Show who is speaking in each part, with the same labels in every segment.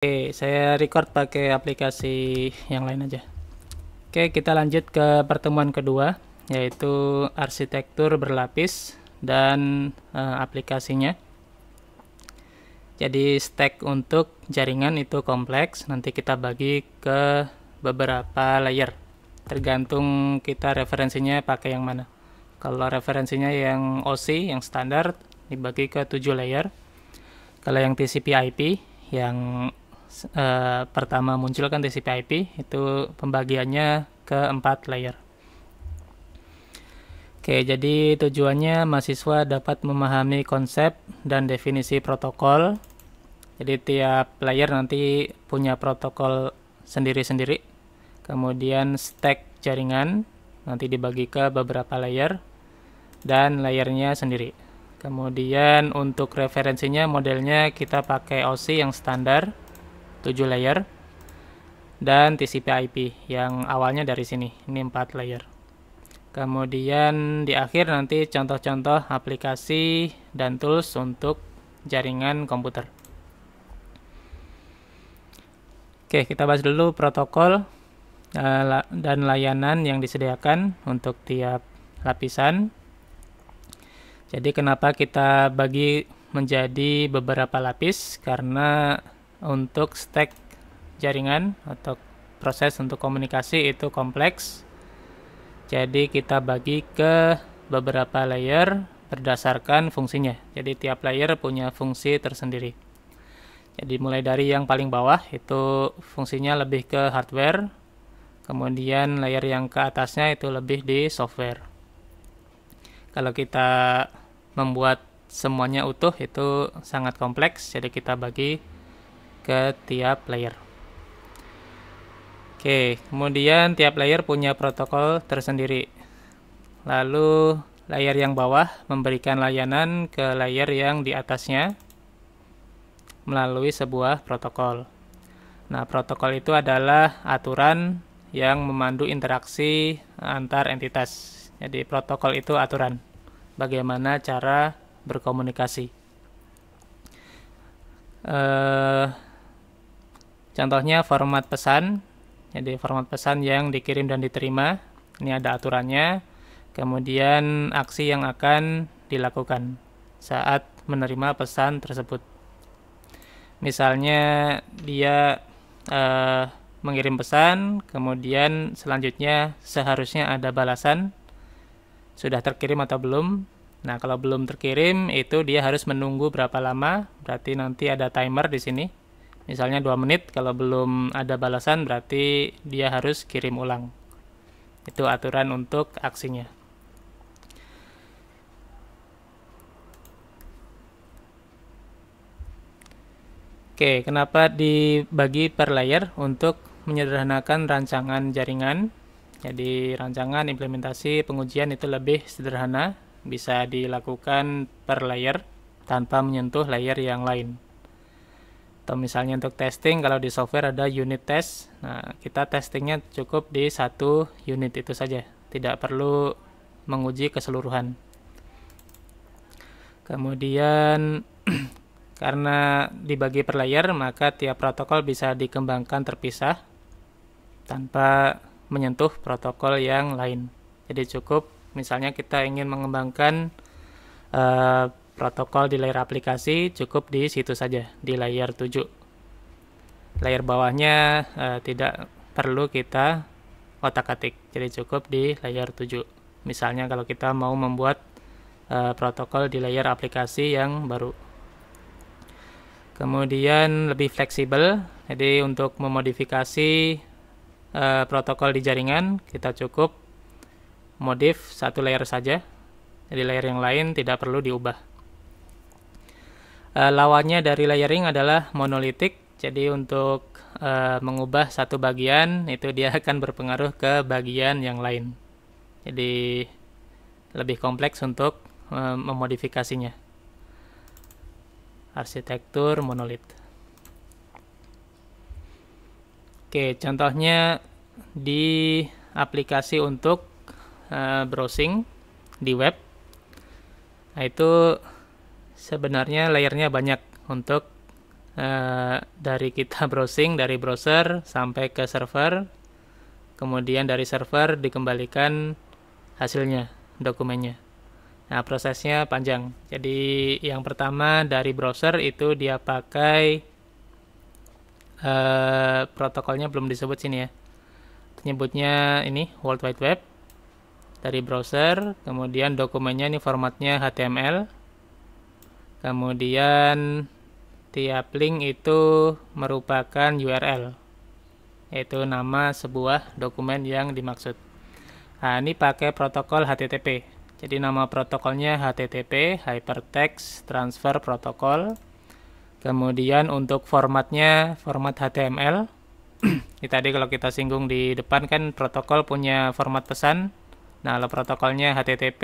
Speaker 1: Oke, saya record pakai aplikasi yang lain aja. Oke, kita lanjut ke pertemuan kedua, yaitu arsitektur berlapis dan e, aplikasinya. Jadi, stack untuk jaringan itu kompleks, nanti kita bagi ke beberapa layer, tergantung kita referensinya pakai yang mana. Kalau referensinya yang OC, yang standar, dibagi ke 7 layer. Kalau yang TCP IP, yang uh, pertama munculkan kan TCP/IP itu pembagiannya ke empat layer. Oke, jadi tujuannya mahasiswa dapat memahami konsep dan definisi protokol. Jadi tiap layer nanti punya protokol sendiri-sendiri. Kemudian stack jaringan nanti dibagi ke beberapa layer dan layernya sendiri. Kemudian untuk referensinya modelnya kita pakai OSI yang standar 7 layer dan TCP IP yang awalnya dari sini ini 4 layer kemudian di akhir nanti contoh-contoh aplikasi dan tools untuk jaringan komputer oke kita bahas dulu protokol eh, dan layanan yang disediakan untuk tiap lapisan jadi kenapa kita bagi menjadi beberapa lapis karena untuk stack jaringan atau proses untuk komunikasi itu kompleks. Jadi kita bagi ke beberapa layer berdasarkan fungsinya. Jadi tiap layer punya fungsi tersendiri. Jadi mulai dari yang paling bawah itu fungsinya lebih ke hardware. Kemudian layer yang ke atasnya itu lebih di software. Kalau kita membuat semuanya utuh itu sangat kompleks, jadi kita bagi ke tiap layer. Oke, kemudian tiap layer punya protokol tersendiri. Lalu layer yang bawah memberikan layanan ke layer yang di atasnya melalui sebuah protokol. Nah, protokol itu adalah aturan yang memandu interaksi antar entitas. Jadi protokol itu aturan bagaimana cara berkomunikasi. Eh, Contohnya format pesan. Jadi format pesan yang dikirim dan diterima. Ini ada aturannya. Kemudian aksi yang akan dilakukan saat menerima pesan tersebut. Misalnya dia eh, mengirim pesan, kemudian selanjutnya seharusnya ada balasan sudah terkirim atau belum. Nah, kalau belum terkirim itu dia harus menunggu berapa lama, berarti nanti ada timer di sini misalnya dua menit kalau belum ada balasan berarti dia harus kirim ulang itu aturan untuk aksinya Oke, kenapa dibagi per layer untuk menyederhanakan rancangan jaringan? Jadi rancangan implementasi pengujian itu lebih sederhana, bisa dilakukan per layer tanpa menyentuh layer yang lain atau misalnya untuk testing kalau di software ada unit test nah kita testingnya cukup di satu unit itu saja tidak perlu menguji keseluruhan kemudian karena dibagi per layer maka tiap protokol bisa dikembangkan terpisah tanpa menyentuh protokol yang lain jadi cukup misalnya kita ingin mengembangkan uh, Protokol di layer aplikasi cukup di situ saja, di layer 7. Layer bawahnya e, tidak perlu kita otak-atik, jadi cukup di layer 7. Misalnya kalau kita mau membuat e, protokol di layer aplikasi yang baru. Kemudian lebih fleksibel, jadi untuk memodifikasi e, protokol di jaringan, kita cukup modif satu layer saja, jadi layer yang lain tidak perlu diubah uh, lawannya dari layering adalah monolitik. Jadi untuk uh, mengubah satu bagian itu dia akan berpengaruh ke bagian yang lain. Jadi lebih kompleks untuk uh, memodifikasinya. Arsitektur monolit. Oke, contohnya di aplikasi untuk uh, browsing di web. Nah itu sebenarnya layernya banyak untuk uh, dari kita browsing dari browser sampai ke server kemudian dari server dikembalikan hasilnya dokumennya nah prosesnya panjang jadi yang pertama dari browser itu dia pakai uh, protokolnya belum disebut sini ya nyebutnya ini World Wide Web dari browser kemudian dokumennya ini formatnya HTML Kemudian tiap link itu merupakan URL yaitu nama sebuah dokumen yang dimaksud. Nah, ini pakai protokol HTTP. Jadi nama protokolnya HTTP Hypertext Transfer Protocol. Kemudian untuk formatnya format HTML. ini tadi kalau kita singgung di depan kan protokol punya format pesan. Nah, kalau protokolnya HTTP,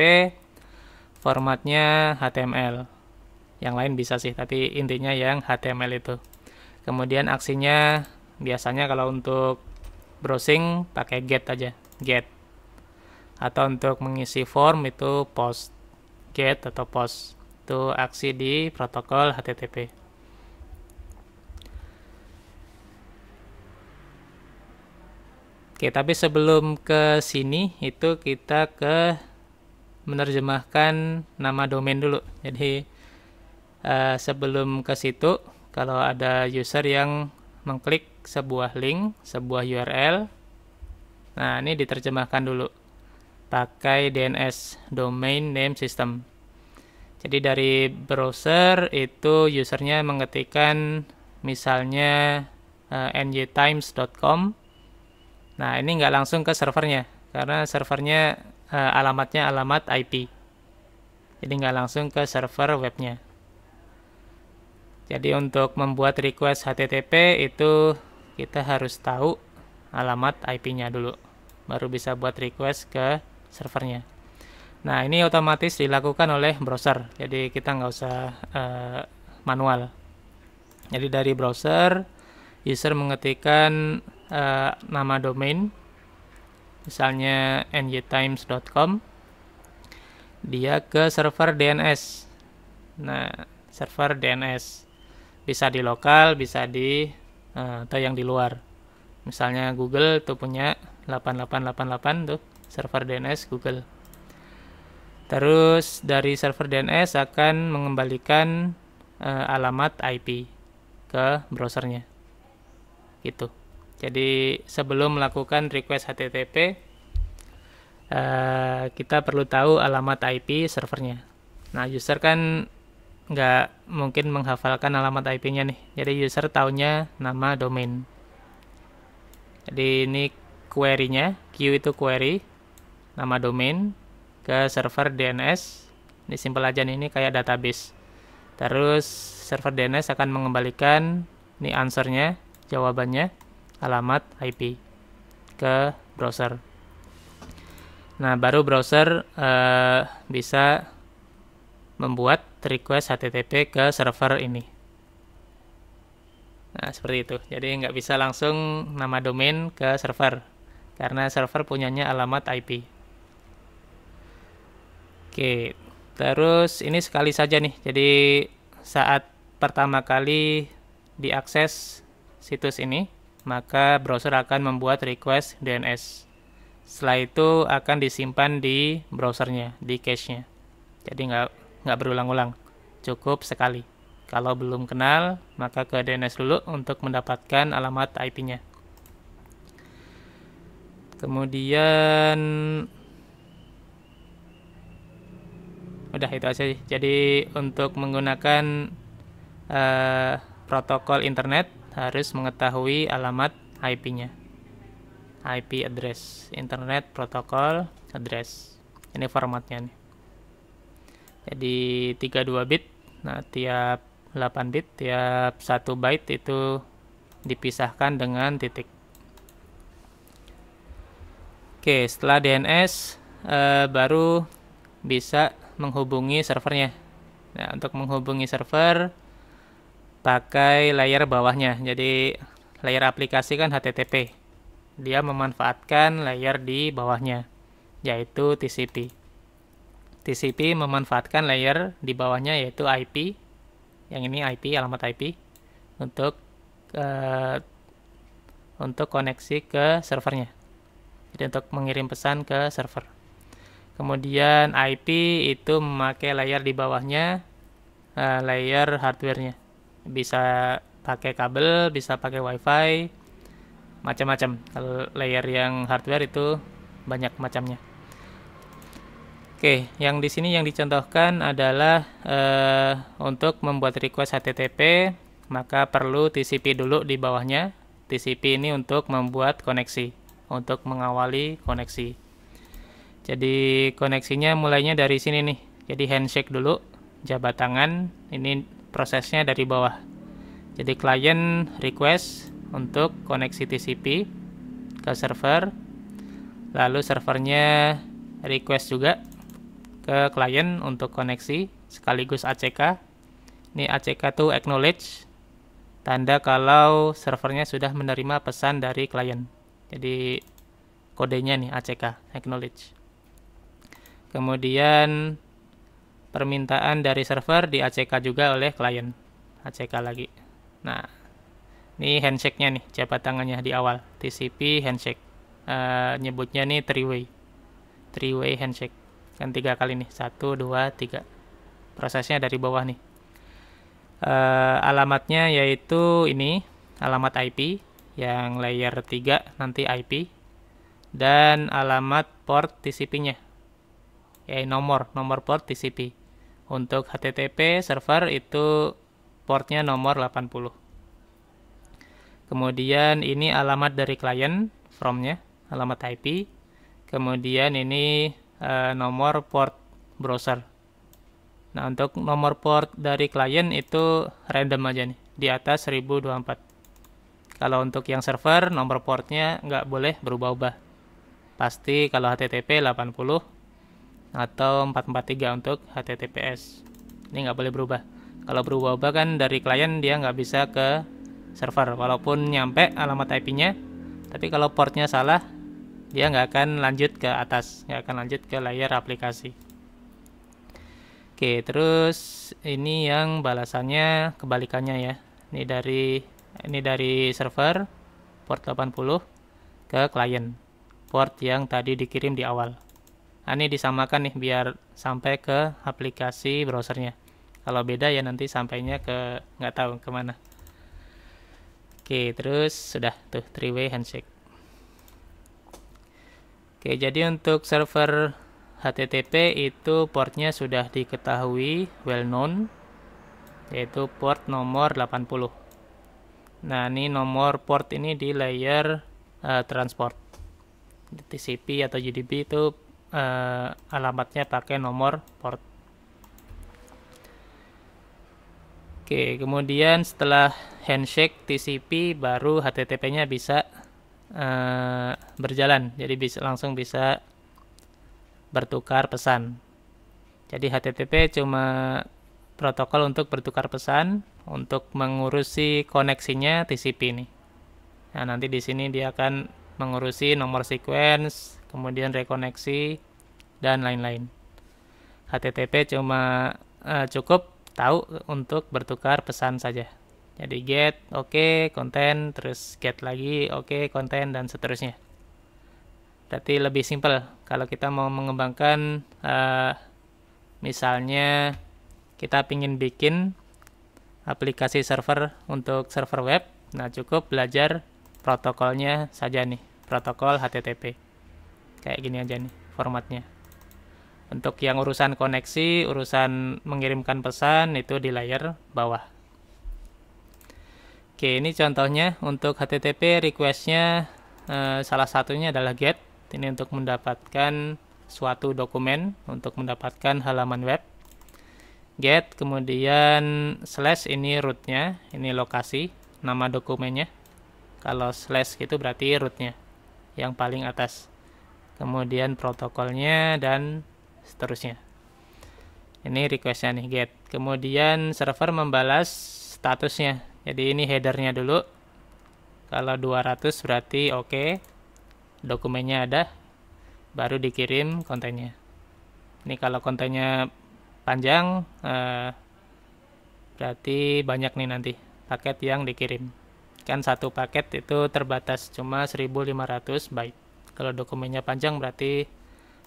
Speaker 1: formatnya HTML yang lain bisa sih tapi intinya yang HTML itu kemudian aksinya biasanya kalau untuk browsing pakai get aja get atau untuk mengisi form itu post get atau post itu aksi di protokol HTTP Oke, tapi sebelum ke sini itu kita ke menerjemahkan nama domain dulu. Jadi Eh, sebelum ke situ kalau ada user yang mengklik sebuah link, sebuah URL. Nah, ini diterjemahkan dulu. Pakai DNS, Domain Name System. Jadi dari browser itu usernya mengetikkan misalnya uh, eh, nytimes.com. Nah, ini nggak langsung ke servernya karena servernya uh, alamatnya alamat IP. Jadi nggak langsung ke server webnya. Jadi untuk membuat request HTTP itu kita harus tahu alamat IP-nya dulu. Baru bisa buat request ke servernya. Nah, ini otomatis dilakukan oleh browser. Jadi kita nggak usah uh, manual. Jadi dari browser, user mengetikkan uh, nama domain, misalnya ngtimes.com. dia ke server DNS. Nah, server DNS bisa di lokal bisa di eh, atau yang di luar misalnya Google itu punya 8888 tuh server DNS Google terus dari server DNS akan mengembalikan uh, alamat IP ke browsernya gitu jadi sebelum melakukan request HTTP uh, eh, kita perlu tahu alamat IP servernya nah user kan nggak mungkin menghafalkan alamat IP-nya nih. Jadi user taunya nama domain. Jadi ini query-nya, Q itu query, nama domain ke server DNS. Ini simple aja nih, ini kayak database. Terus server DNS akan mengembalikan ini nya jawabannya, alamat IP ke browser. Nah, baru browser uh, bisa membuat request HTTP ke server ini. Nah, seperti itu. Jadi nggak bisa langsung nama domain ke server, karena server punyanya alamat IP. Oke, terus ini sekali saja nih. Jadi saat pertama kali diakses situs ini, maka browser akan membuat request DNS. Setelah itu akan disimpan di browsernya, di cache-nya. Jadi nggak nggak berulang-ulang, cukup sekali. Kalau belum kenal, maka ke DNS dulu untuk mendapatkan alamat IP-nya. Kemudian udah itu aja sih. Jadi untuk menggunakan uh, protokol internet harus mengetahui alamat IP-nya. IP address, internet protokol address. Ini formatnya nih jadi 32 bit nah tiap 8 bit tiap 1 byte itu dipisahkan dengan titik oke setelah DNS eh, baru bisa menghubungi servernya nah untuk menghubungi server pakai layer bawahnya jadi layer aplikasi kan HTTP dia memanfaatkan layer di bawahnya yaitu TCP TCP memanfaatkan layer di bawahnya yaitu IP, yang ini IP alamat IP untuk uh, untuk koneksi ke servernya. Jadi untuk mengirim pesan ke server. Kemudian IP itu memakai layer di bawahnya uh, layer hardwarenya. Bisa pakai kabel, bisa pakai wifi, macam-macam. Kalau layer yang hardware itu banyak macamnya. Oke, yang di sini yang dicontohkan adalah uh, untuk membuat request HTTP, maka perlu TCP dulu di bawahnya. TCP ini untuk membuat koneksi, untuk mengawali koneksi. Jadi koneksinya mulainya dari sini nih. Jadi handshake dulu, jabat tangan. Ini prosesnya dari bawah. Jadi client request untuk koneksi TCP ke server. Lalu servernya request juga ke klien untuk koneksi sekaligus ACK. Ini ACK tuh acknowledge tanda kalau servernya sudah menerima pesan dari klien. Jadi kodenya nih ACK acknowledge. Kemudian permintaan dari server di ACK juga oleh klien. ACK lagi. Nah, ini handshake-nya nih, jabat tangannya di awal. TCP handshake. Uh, nyebutnya nih three way. Three way handshake kan tiga kali nih satu dua tiga prosesnya dari bawah nih e, alamatnya yaitu ini alamat IP yang layer 3 nanti IP dan alamat port TCP-nya ya eh, nomor nomor port TCP untuk HTTP server itu portnya nomor 80 kemudian ini alamat dari klien nya alamat IP kemudian ini uh, nomor port browser. Nah, untuk nomor port dari klien itu random aja nih, di atas 1024. Kalau untuk yang server, nomor portnya nggak boleh berubah-ubah. Pasti kalau HTTP 80 atau 443 untuk HTTPS. Ini nggak boleh berubah. Kalau berubah-ubah kan dari klien dia nggak bisa ke server, walaupun nyampe alamat IP-nya, tapi kalau portnya salah, dia nggak akan lanjut ke atas nggak akan lanjut ke layar aplikasi oke terus ini yang balasannya kebalikannya ya ini dari ini dari server port 80 ke client port yang tadi dikirim di awal nah, ini disamakan nih biar sampai ke aplikasi browsernya kalau beda ya nanti sampainya ke nggak tahu kemana oke terus sudah tuh three way handshake Oke, jadi untuk server HTTP itu portnya sudah diketahui well known yaitu port nomor 80. Nah, ini nomor port ini di layer uh, transport. TCP atau UDP itu uh, alamatnya pakai nomor port. Oke, kemudian setelah handshake TCP baru HTTP-nya bisa Eh, berjalan jadi bisa langsung bisa bertukar pesan jadi HTTP cuma protokol untuk bertukar pesan untuk mengurusi koneksinya TCP ini nah nanti di sini dia akan mengurusi nomor sequence kemudian rekoneksi dan lain-lain HTTP cuma uh, cukup tahu untuk bertukar pesan saja jadi get, oke, okay, konten, terus get lagi, oke, okay, konten, dan seterusnya. Berarti lebih simpel kalau kita mau mengembangkan uh, misalnya kita pingin bikin aplikasi server untuk server web. Nah, cukup belajar protokolnya saja nih, protokol HTTP. Kayak gini aja nih formatnya. Untuk yang urusan koneksi, urusan mengirimkan pesan itu di layer bawah. Oke, ini contohnya untuk HTTP requestnya eh, salah satunya adalah get. Ini untuk mendapatkan suatu dokumen, untuk mendapatkan halaman web. Get, kemudian slash ini rootnya, ini lokasi, nama dokumennya. Kalau slash itu berarti rootnya, yang paling atas. Kemudian protokolnya dan seterusnya. Ini requestnya nih, get. Kemudian server membalas statusnya jadi ini headernya dulu kalau 200 berarti oke okay. dokumennya ada baru dikirim kontennya ini kalau kontennya panjang eh, berarti banyak nih nanti paket yang dikirim kan satu paket itu terbatas cuma 1500 byte kalau dokumennya panjang berarti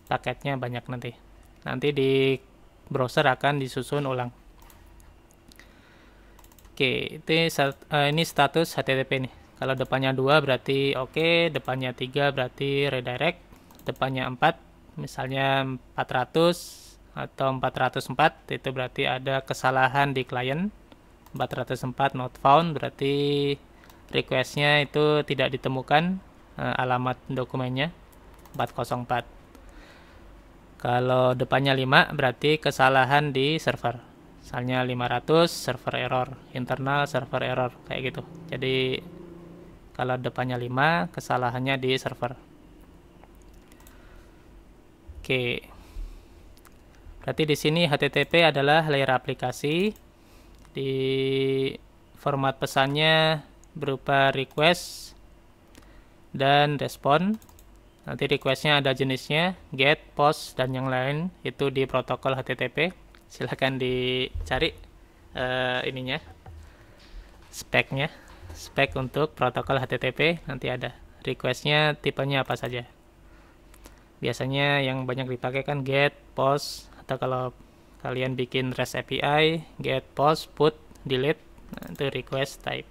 Speaker 1: paketnya banyak nanti nanti di browser akan disusun ulang Oke, ini, uh, eh, ini status HTTP nih. Kalau depannya dua berarti oke, okay, depannya tiga berarti redirect, depannya 4 misalnya 400 atau 404 itu berarti ada kesalahan di klien. 404 not found berarti requestnya itu tidak ditemukan uh, alamat dokumennya 404. Kalau depannya 5 berarti kesalahan di server misalnya 500 server error internal server error kayak gitu jadi kalau depannya 5 kesalahannya di server oke berarti di sini HTTP adalah layer aplikasi di format pesannya berupa request dan respon nanti requestnya ada jenisnya get, post, dan yang lain itu di protokol HTTP silahkan dicari uh, ininya speknya spek untuk protokol HTTP nanti ada requestnya tipenya apa saja biasanya yang banyak dipakai kan get post atau kalau kalian bikin REST API get post put delete nah, itu request type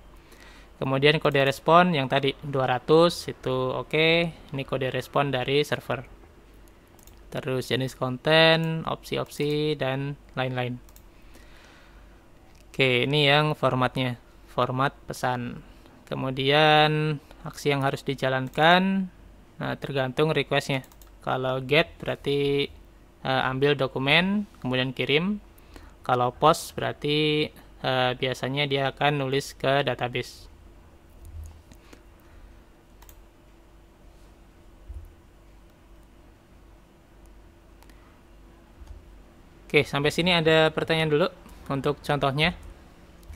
Speaker 1: kemudian kode respon yang tadi 200 itu oke okay. ini kode respon dari server terus jenis konten, opsi-opsi, dan lain-lain. Oke, ini yang formatnya, format pesan. Kemudian aksi yang harus dijalankan, nah tergantung requestnya. Kalau get berarti uh, ambil dokumen, kemudian kirim. Kalau post berarti uh, biasanya dia akan nulis ke database. Oke, sampai sini ada pertanyaan dulu untuk contohnya.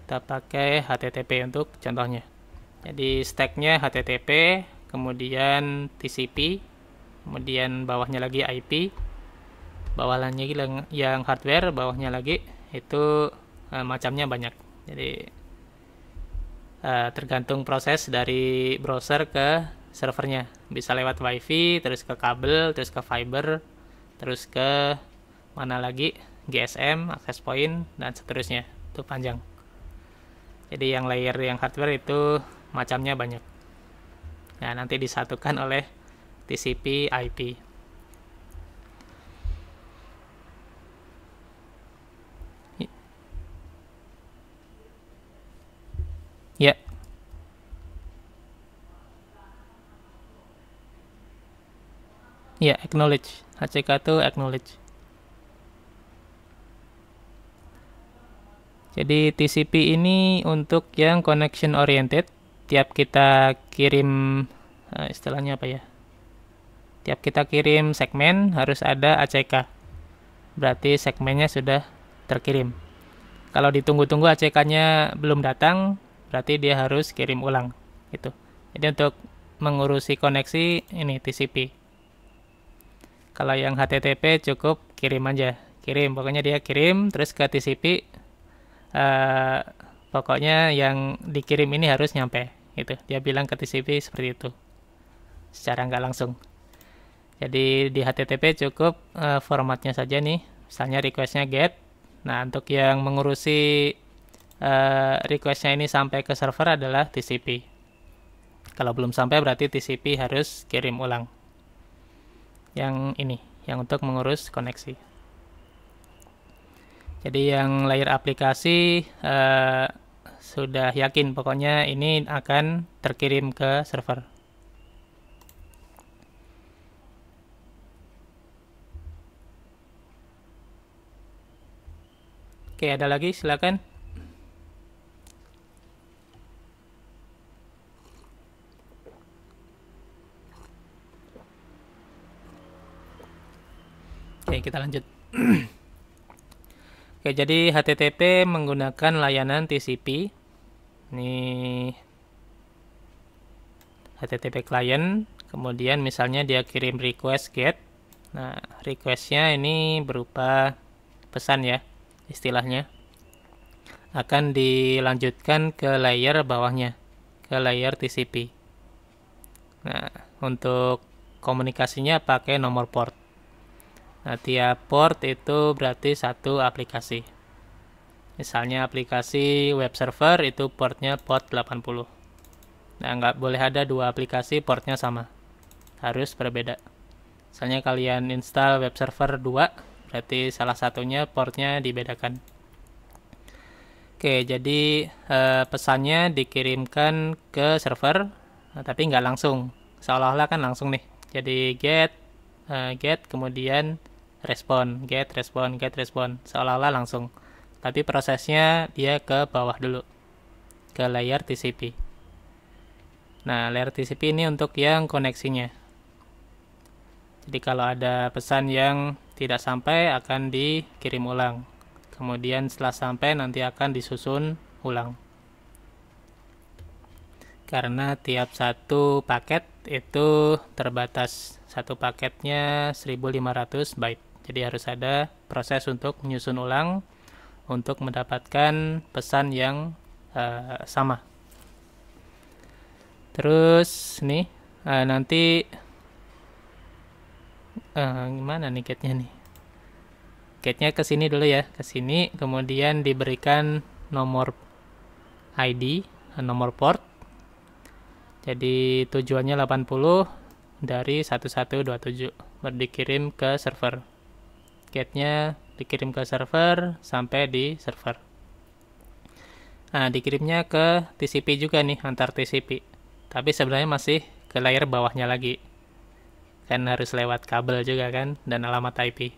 Speaker 1: Kita pakai HTTP untuk contohnya. Jadi stacknya HTTP, kemudian TCP, kemudian bawahnya lagi IP, bawahnya lagi yang hardware, bawahnya lagi itu e, macamnya banyak. Jadi e, tergantung proses dari browser ke servernya. Bisa lewat WiFi, terus ke kabel, terus ke fiber, terus ke mana lagi GSM, access point, dan seterusnya. Itu panjang. Jadi yang layer yang hardware itu macamnya banyak. Nah, nanti disatukan oleh TCP IP. Ya. Ya, acknowledge. HCK itu acknowledge. Jadi TCP ini untuk yang connection oriented. Tiap kita kirim eh, istilahnya apa ya? Tiap kita kirim segmen harus ada ACK. Berarti segmennya sudah terkirim. Kalau ditunggu-tunggu ACK-nya belum datang, berarti dia harus kirim ulang gitu. Jadi untuk mengurusi koneksi ini TCP. Kalau yang HTTP cukup kirim aja, kirim pokoknya dia kirim terus ke TCP uh, pokoknya yang dikirim ini harus nyampe gitu dia bilang ke TCP seperti itu secara nggak langsung jadi di HTTP cukup uh, formatnya saja nih misalnya requestnya get nah untuk yang mengurusi uh, requestnya ini sampai ke server adalah TCP kalau belum sampai berarti TCP harus kirim ulang yang ini yang untuk mengurus koneksi jadi yang layer aplikasi uh, sudah yakin pokoknya ini akan terkirim ke server. Oke, ada lagi silakan. Oke, kita lanjut. Oke, jadi HTTP menggunakan layanan TCP. Nih HTTP client, kemudian misalnya dia kirim request GET. Nah, requestnya ini berupa pesan ya, istilahnya. Akan dilanjutkan ke layer bawahnya, ke layer TCP. Nah, untuk komunikasinya pakai nomor port. Nah, tiap port itu berarti satu aplikasi. Misalnya aplikasi web server itu portnya port 80. Nah, nggak boleh ada dua aplikasi portnya sama. Harus berbeda. Misalnya kalian install web server 2, berarti salah satunya portnya dibedakan. Oke, jadi eh, pesannya dikirimkan ke server, nah, tapi nggak langsung. Seolah-olah kan langsung nih. Jadi get, eh, get, kemudian respon, get, respon, get, respon, seolah-olah langsung. Tapi prosesnya dia ke bawah dulu, ke layar TCP. Nah, layar TCP ini untuk yang koneksinya. Jadi kalau ada pesan yang tidak sampai akan dikirim ulang. Kemudian setelah sampai nanti akan disusun ulang. Karena tiap satu paket itu terbatas satu paketnya 1500 byte. Jadi harus ada proses untuk menyusun ulang untuk mendapatkan pesan yang uh, sama. Terus nih eh, uh, nanti uh, gimana nih catnya nih? Catnya ke sini dulu ya, ke sini kemudian diberikan nomor ID, nomor port. Jadi tujuannya 80 dari 1127 berdikirim dikirim ke server paketnya dikirim ke server sampai di server. Nah, dikirimnya ke TCP juga nih, antar TCP. Tapi sebenarnya masih ke layar bawahnya lagi. Kan harus lewat kabel juga kan, dan alamat IP.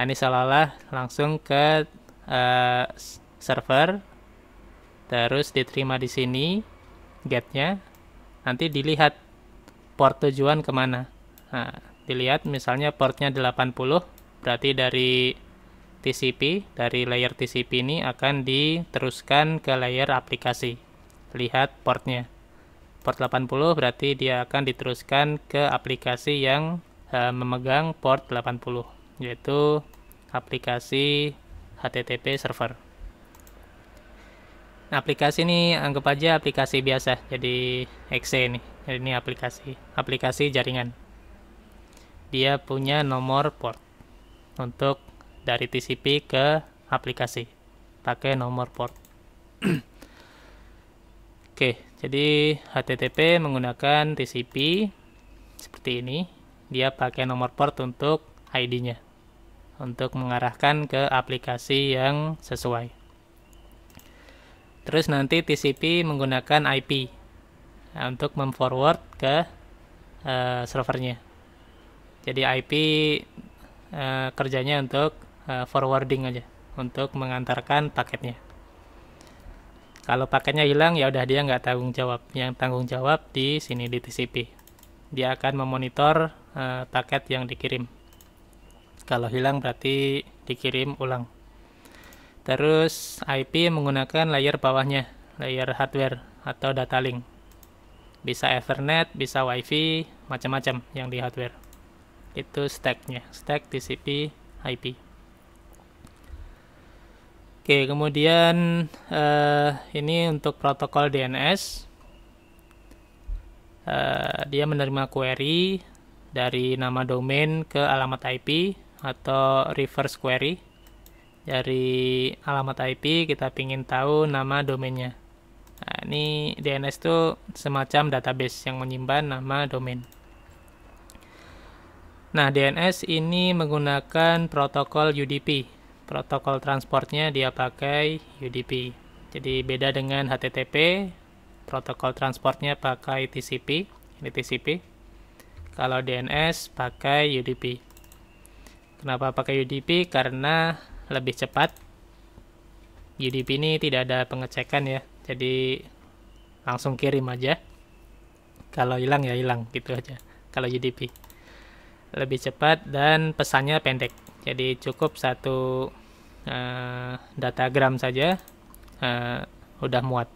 Speaker 1: Nah, ini seolah-olah langsung ke uh, server, terus diterima di sini, gate nanti dilihat port tujuan kemana. Nah, dilihat misalnya portnya 80, Berarti dari TCP, dari layer TCP ini akan diteruskan ke layer aplikasi. Lihat portnya. Port 80 berarti dia akan diteruskan ke aplikasi yang e, memegang port 80, yaitu aplikasi HTTP server. Nah, aplikasi ini anggap aja aplikasi biasa, jadi exe ini. ini aplikasi, aplikasi jaringan. Dia punya nomor port untuk dari TCP ke aplikasi pakai nomor port. Oke, jadi HTTP menggunakan TCP seperti ini. Dia pakai nomor port untuk ID-nya untuk mengarahkan ke aplikasi yang sesuai. Terus nanti TCP menggunakan IP nah, untuk memforward ke uh, servernya. Jadi IP Eh, kerjanya untuk uh, forwarding aja, untuk mengantarkan paketnya. Kalau paketnya hilang ya udah dia nggak tanggung jawab. Yang tanggung jawab di sini di TCP. Dia akan memonitor uh, paket yang dikirim. Kalau hilang berarti dikirim ulang. Terus IP menggunakan layer bawahnya, layer hardware atau data link. Bisa Ethernet, bisa WiFi, macam-macam yang di hardware itu stacknya stack TCP IP oke kemudian uh, ini untuk protokol DNS uh, eh, dia menerima query dari nama domain ke alamat IP atau reverse query dari alamat IP kita pingin tahu nama domainnya Nah, ini DNS itu semacam database yang menyimpan nama domain. Nah, DNS ini menggunakan protokol UDP. Protokol transportnya dia pakai UDP. Jadi beda dengan HTTP, protokol transportnya pakai TCP, ini TCP. Kalau DNS pakai UDP. Kenapa pakai UDP? Karena lebih cepat. UDP ini tidak ada pengecekan ya. Jadi langsung kirim aja. Kalau hilang ya hilang gitu aja. Kalau UDP lebih cepat dan pesannya pendek. Jadi cukup satu uh, datagram saja uh, udah muat.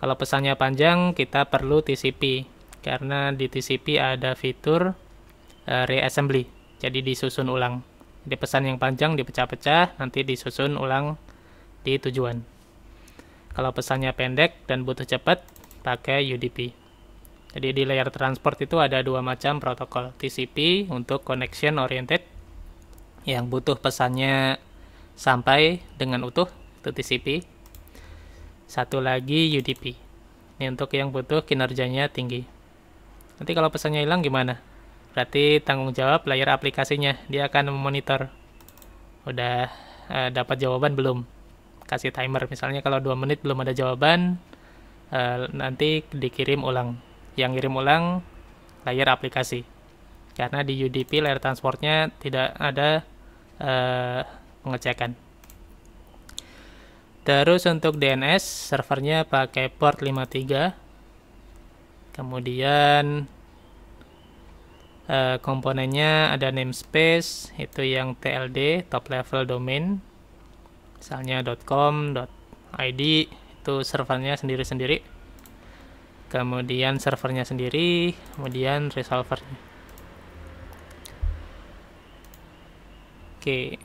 Speaker 1: Kalau pesannya panjang kita perlu TCP karena di TCP ada fitur uh, reassembly. Jadi disusun ulang. Di pesan yang panjang dipecah-pecah nanti disusun ulang di tujuan. Kalau pesannya pendek dan butuh cepat pakai UDP. Jadi di layer transport itu ada dua macam protokol TCP untuk connection oriented yang butuh pesannya sampai dengan utuh itu TCP. Satu lagi UDP. Ini untuk yang butuh kinerjanya tinggi. Nanti kalau pesannya hilang gimana? Berarti tanggung jawab layer aplikasinya, dia akan memonitor. Udah eh, dapat jawaban belum? Kasih timer misalnya kalau dua menit belum ada jawaban, eh, nanti dikirim ulang yang ngirim ulang layar aplikasi. Karena di UDP layar transportnya tidak ada uh, pengecekan. Terus untuk DNS, servernya pakai port 53. Kemudian uh, komponennya ada namespace, itu yang TLD, top level domain. Misalnya .com, .id, itu servernya sendiri-sendiri kemudian servernya sendiri, kemudian resolver. Oke.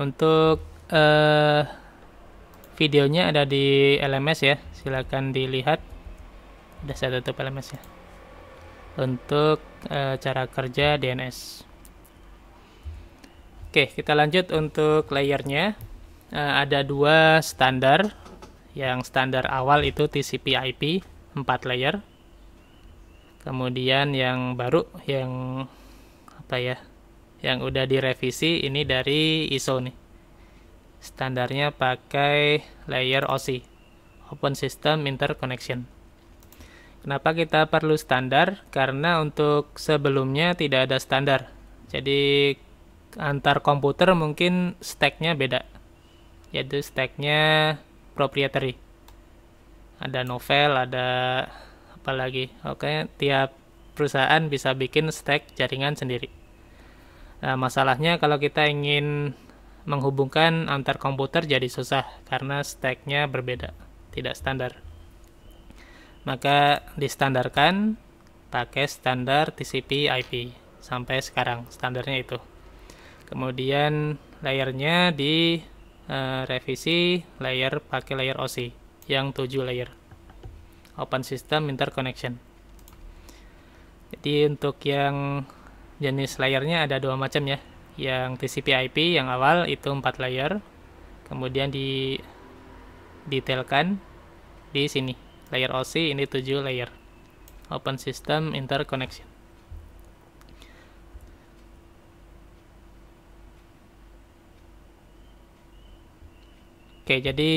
Speaker 1: Untuk uh, videonya ada di LMS ya, silakan dilihat. Udah saya tutup LMS ya. Untuk uh, cara kerja DNS. Oke, kita lanjut untuk layernya. Uh, ada dua standar yang standar awal itu TCP/IP 4 layer. Kemudian yang baru yang apa ya? Yang udah direvisi ini dari ISO nih. Standarnya pakai layer OC Open System Interconnection. Kenapa kita perlu standar? Karena untuk sebelumnya tidak ada standar. Jadi antar komputer mungkin stacknya beda. Yaitu stacknya proprietary ada novel ada apa lagi oke tiap perusahaan bisa bikin stack jaringan sendiri nah, masalahnya kalau kita ingin menghubungkan antar komputer jadi susah karena stacknya berbeda tidak standar maka distandarkan pakai standar TCP IP sampai sekarang standarnya itu kemudian layernya di Eh, revisi layer pakai layer oc yang 7 layer Open System Interconnection jadi untuk yang jenis layernya ada dua macam ya yang TCP IP yang awal itu 4 layer kemudian di detailkan di sini layer oc ini 7 layer Open System Interconnection Oke, jadi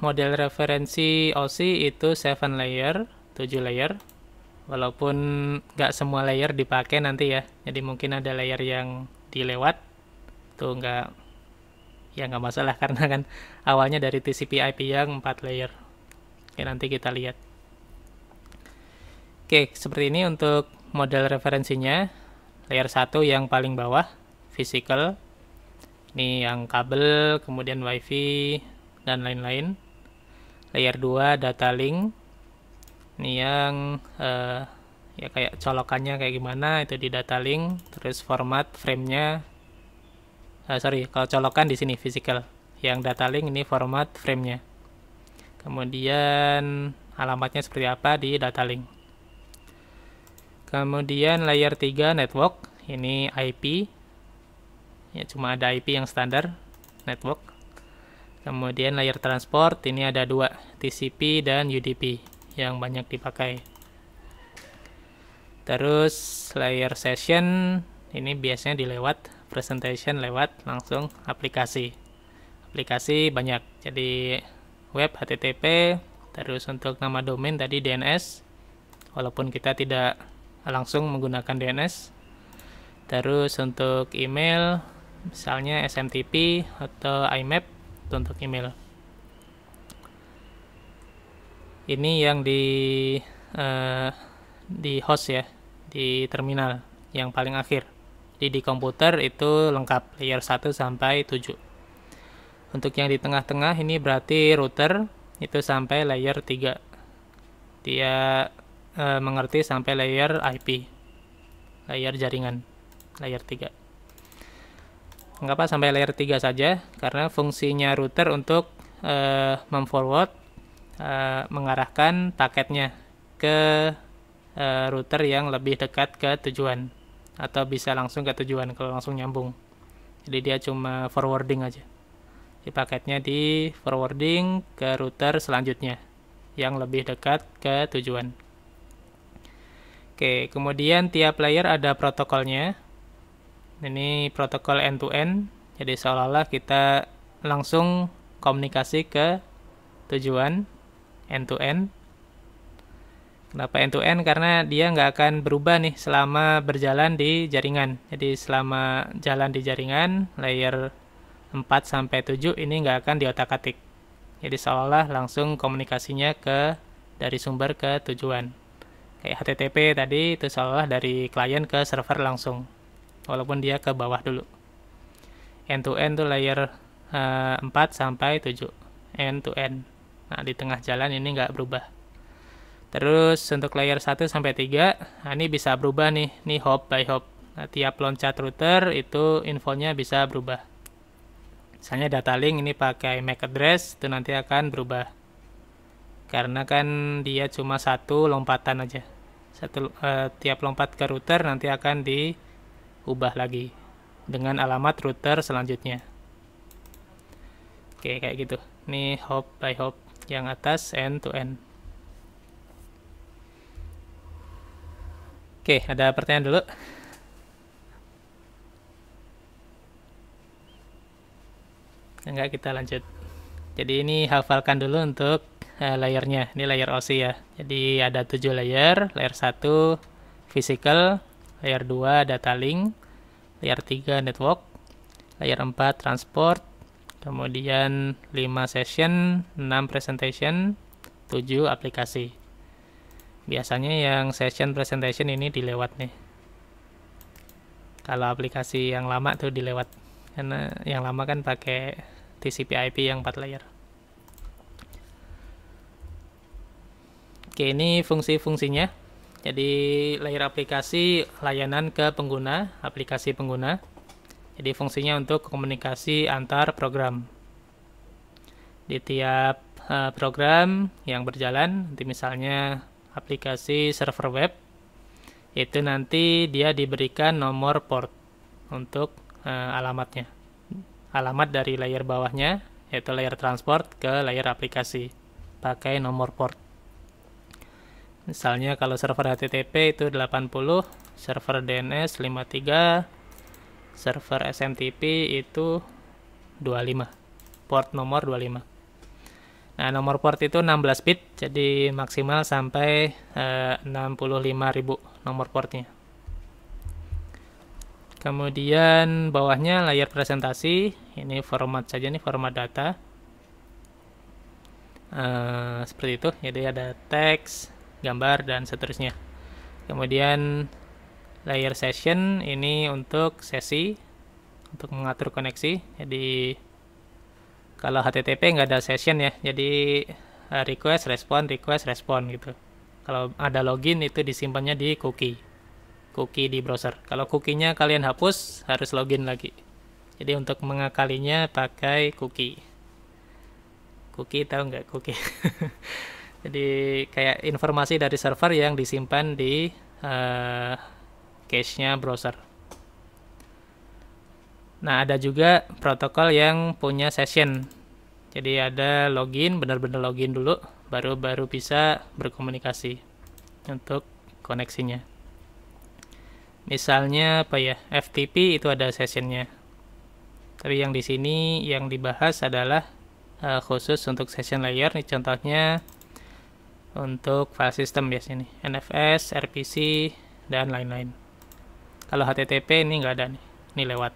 Speaker 1: model referensi OC itu 7 layer, 7 layer. Walaupun nggak semua layer dipakai nanti ya. Jadi mungkin ada layer yang dilewat. Tuh nggak, ya nggak masalah karena kan awalnya dari TCP IP yang 4 layer. Oke, nanti kita lihat. Oke, seperti ini untuk model referensinya. Layer 1 yang paling bawah, physical. Ini yang kabel, kemudian wifi, dan lain-lain layer 2 data link ini yang uh, ya kayak colokannya kayak gimana itu di data link terus format framenya uh, sorry kalau colokan di sini physical yang data link ini format framenya kemudian alamatnya seperti apa di data link kemudian layer 3 network ini IP ya cuma ada IP yang standar network Kemudian layer transport ini ada dua, TCP dan UDP yang banyak dipakai. Terus layer session ini biasanya dilewat presentation lewat langsung aplikasi. Aplikasi banyak. Jadi web HTTP, terus untuk nama domain tadi DNS walaupun kita tidak langsung menggunakan DNS. Terus untuk email misalnya SMTP atau IMAP untuk email ini yang di uh, di host ya di terminal yang paling akhir jadi di komputer itu lengkap layer 1 sampai 7 untuk yang di tengah-tengah ini berarti router itu sampai layer 3 dia uh, mengerti sampai layer IP layer jaringan layer 3 nggak sampai layer 3 saja karena fungsinya router untuk uh, memforward uh, mengarahkan paketnya ke uh, router yang lebih dekat ke tujuan atau bisa langsung ke tujuan kalau langsung nyambung. Jadi dia cuma forwarding aja. Di paketnya di forwarding ke router selanjutnya yang lebih dekat ke tujuan. Oke, kemudian tiap layer ada protokolnya ini protokol end to end jadi seolah-olah kita langsung komunikasi ke tujuan end to end Kenapa end to end? Karena dia nggak akan berubah nih selama berjalan di jaringan. Jadi selama jalan di jaringan, layer 4 sampai 7 ini nggak akan diotak-atik. Jadi seolah-olah langsung komunikasinya ke dari sumber ke tujuan. Kayak HTTP tadi itu seolah dari klien ke server langsung walaupun dia ke bawah dulu end to end tuh layer uh, eh, 4 sampai 7 end to end nah di tengah jalan ini nggak berubah terus untuk layer 1 sampai 3 nah ini bisa berubah nih ini hop by hop nah, tiap loncat router itu infonya bisa berubah misalnya data link ini pakai MAC address itu nanti akan berubah karena kan dia cuma satu lompatan aja satu uh, tiap lompat ke router nanti akan di ubah lagi dengan alamat router selanjutnya. Oke, kayak gitu. Ini hop by hop yang atas end to end. Oke, ada pertanyaan dulu. Enggak, kita lanjut. Jadi ini hafalkan dulu untuk uh, layernya. Ini layer OC ya. Jadi ada 7 layer. Layer 1 physical, layer 2 data link, layer 3 network, layer 4 transport, kemudian 5 session, 6 presentation, 7 aplikasi. Biasanya yang session presentation ini dilewat nih. Kalau aplikasi yang lama tuh dilewat. Karena yang lama kan pakai TCP IP yang 4 layer. Oke, ini fungsi-fungsinya. Jadi layar aplikasi layanan ke pengguna, aplikasi pengguna. Jadi fungsinya untuk komunikasi antar program. Di tiap uh, program yang berjalan, nanti misalnya aplikasi server web, itu nanti dia diberikan nomor port untuk uh, alamatnya. Alamat dari layar bawahnya, yaitu layar transport ke layar aplikasi, pakai nomor port. Misalnya kalau server HTTP itu 80, server DNS 53, server SMTP itu 25, port nomor 25. Nah, nomor port itu 16 bit, jadi maksimal sampai eh, 65.000 nomor portnya. Kemudian bawahnya layar presentasi, ini format saja nih, format data. Uh, seperti itu jadi ada teks gambar dan seterusnya kemudian layer session ini untuk sesi untuk mengatur koneksi jadi kalau HTTP nggak ada session ya jadi eh, request respon request respon gitu kalau ada login itu disimpannya di cookie cookie di browser kalau cookie-nya kalian hapus harus login lagi jadi untuk mengakalinya pakai cookie cookie tahu nggak cookie Jadi kayak informasi dari server ya yang disimpan di uh, eh, cache-nya browser. Nah, ada juga protokol yang punya session. Jadi ada login, benar-benar login dulu, baru-baru bisa berkomunikasi untuk koneksinya. Misalnya apa ya? FTP itu ada sessionnya. Tapi yang di sini yang dibahas adalah uh, khusus untuk session layer. nih contohnya untuk file system biasanya nih NFS, RPC, dan lain-lain kalau HTTP ini nggak ada nih ini lewat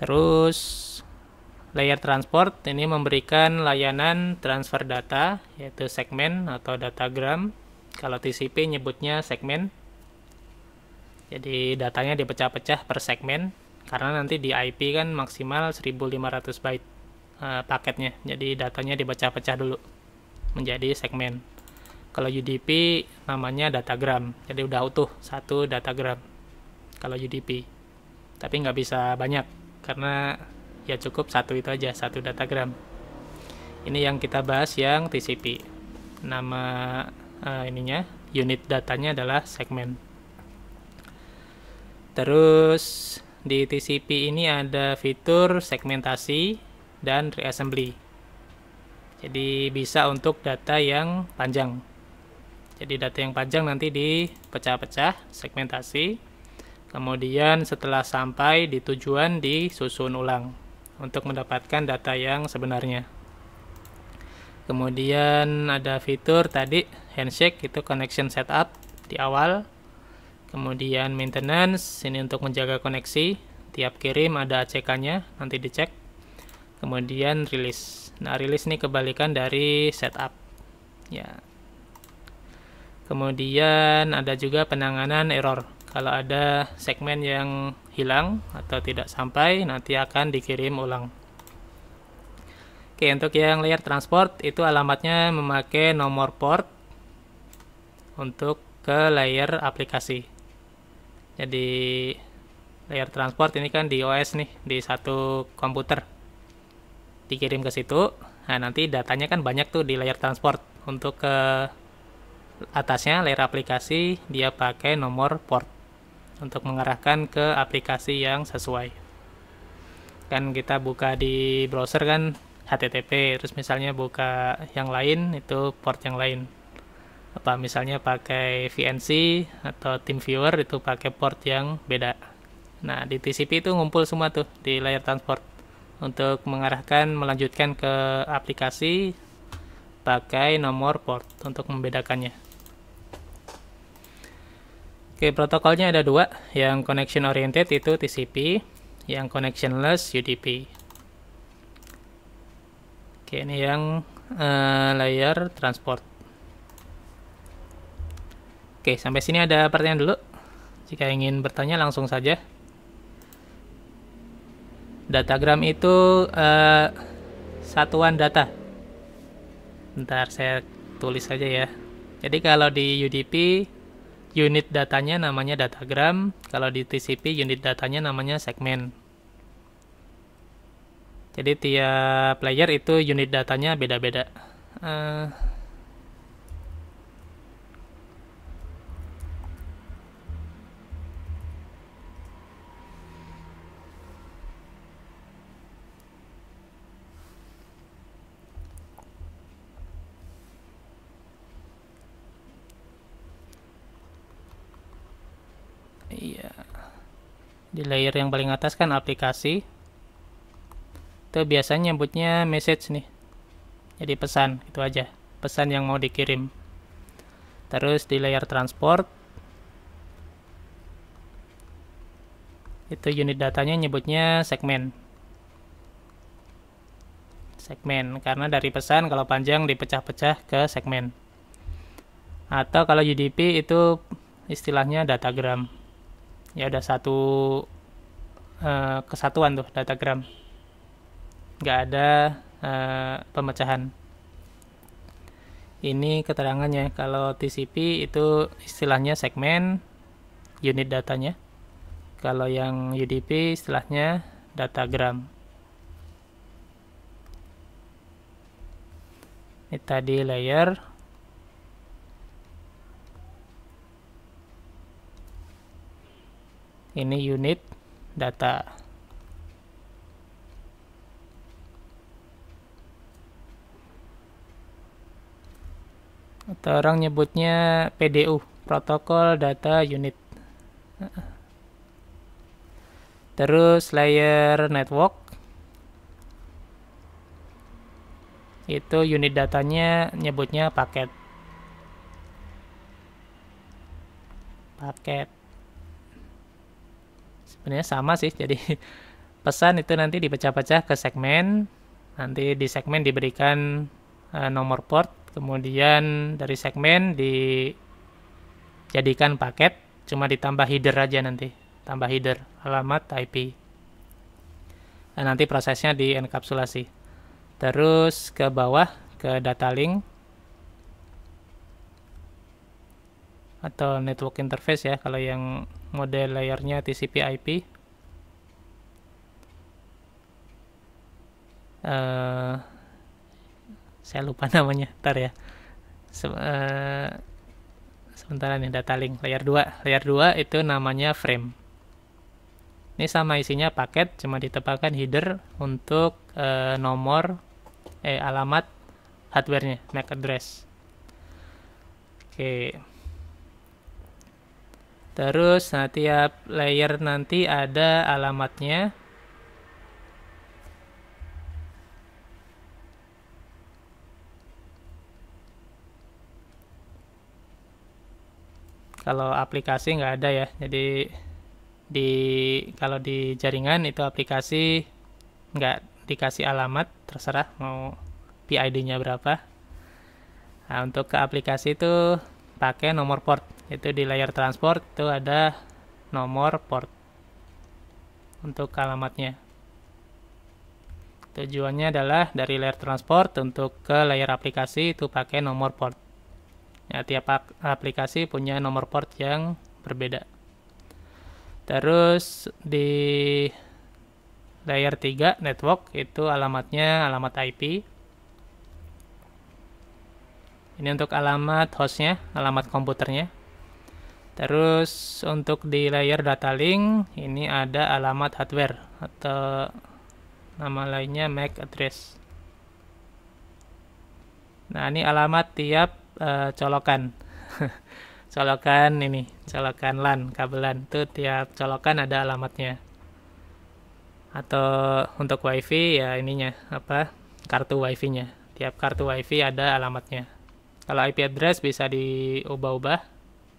Speaker 1: terus layer transport ini memberikan layanan transfer data yaitu segmen atau datagram kalau TCP nyebutnya segmen jadi datanya dipecah-pecah per segmen karena nanti di IP kan maksimal 1500 byte eh, paketnya jadi datanya dipecah-pecah dulu menjadi segmen. Kalau UDP namanya datagram, jadi udah utuh satu datagram kalau UDP. Tapi nggak bisa banyak karena ya cukup satu itu aja satu datagram. Ini yang kita bahas yang TCP. Nama uh, ininya unit datanya adalah segmen. Terus di TCP ini ada fitur segmentasi dan reassembly jadi bisa untuk data yang panjang jadi data yang panjang nanti dipecah-pecah segmentasi kemudian setelah sampai di tujuan disusun ulang untuk mendapatkan data yang sebenarnya kemudian ada fitur tadi handshake itu connection setup di awal kemudian maintenance ini untuk menjaga koneksi tiap kirim ada ACK nya nanti dicek kemudian release Nah, rilis ini kebalikan dari setup. Ya. Kemudian ada juga penanganan error. Kalau ada segmen yang hilang atau tidak sampai, nanti akan dikirim ulang. Oke, untuk yang layer transport itu alamatnya memakai nomor port untuk ke layer aplikasi. Jadi layer transport ini kan di OS nih, di satu komputer dikirim ke situ. Nah, nanti datanya kan banyak tuh di layar transport. Untuk ke atasnya layar aplikasi dia pakai nomor port untuk mengarahkan ke aplikasi yang sesuai. Kan kita buka di browser kan HTTP, terus misalnya buka yang lain itu port yang lain apa misalnya pakai VNC atau TeamViewer itu pakai port yang beda. Nah, di TCP itu ngumpul semua tuh di layar transport untuk mengarahkan melanjutkan ke aplikasi pakai nomor port untuk membedakannya. Oke, protokolnya ada dua, yang connection oriented itu TCP, yang connectionless UDP. Oke, ini yang uh, layer transport. Oke, sampai sini ada pertanyaan dulu. Jika ingin bertanya langsung saja datagram itu uh, satuan data ntar saya tulis aja ya jadi kalau di UDP unit datanya namanya datagram kalau di TCP unit datanya namanya segmen jadi tiap player itu unit datanya beda-beda uh, di layer yang paling atas kan aplikasi itu biasanya nyebutnya message nih jadi pesan itu aja pesan yang mau dikirim terus di layer transport itu unit datanya nyebutnya segmen segmen karena dari pesan kalau panjang dipecah-pecah ke segmen atau kalau UDP itu istilahnya datagram ya ada satu uh, kesatuan tuh datagram nggak ada uh, pemecahan ini keterangannya kalau TCP itu istilahnya segmen unit datanya kalau yang UDP istilahnya datagram ini tadi layer ini unit data atau orang nyebutnya PDU protokol data unit terus layer network itu unit datanya nyebutnya paket paket sebenarnya sama sih jadi pesan itu nanti dipecah-pecah ke segmen nanti di segmen diberikan uh, nomor port kemudian dari segmen dijadikan paket cuma ditambah header aja nanti tambah header alamat IP dan nah, nanti prosesnya dienkapsulasi terus ke bawah ke data link atau network interface ya kalau yang model layarnya TCP IP uh, eh, saya lupa namanya ntar ya Se uh, sementara nih data link layar 2 layar 2 itu namanya frame ini sama isinya paket cuma ditempatkan header untuk uh, nomor eh alamat hardwarenya MAC address oke okay. Terus nah tiap layer nanti ada alamatnya. Kalau aplikasi nggak ada ya, jadi di kalau di jaringan itu aplikasi nggak dikasih alamat, terserah mau PID-nya berapa. Nah, untuk ke aplikasi itu pakai nomor port itu di layar transport itu ada nomor port untuk alamatnya tujuannya adalah dari layar transport untuk ke layar aplikasi itu pakai nomor port ya tiap aplikasi punya nomor port yang berbeda terus di layar 3 network itu alamatnya alamat IP ini untuk alamat hostnya alamat komputernya Terus untuk di layer data link ini ada alamat hardware atau nama lainnya MAC address. Nah, ini alamat tiap uh, colokan. colokan ini, colokan LAN, kabelan. Itu tiap colokan ada alamatnya. Atau untuk WiFi ya ininya apa? kartu WiFi-nya. Tiap kartu WiFi ada alamatnya. Kalau IP address bisa diubah-ubah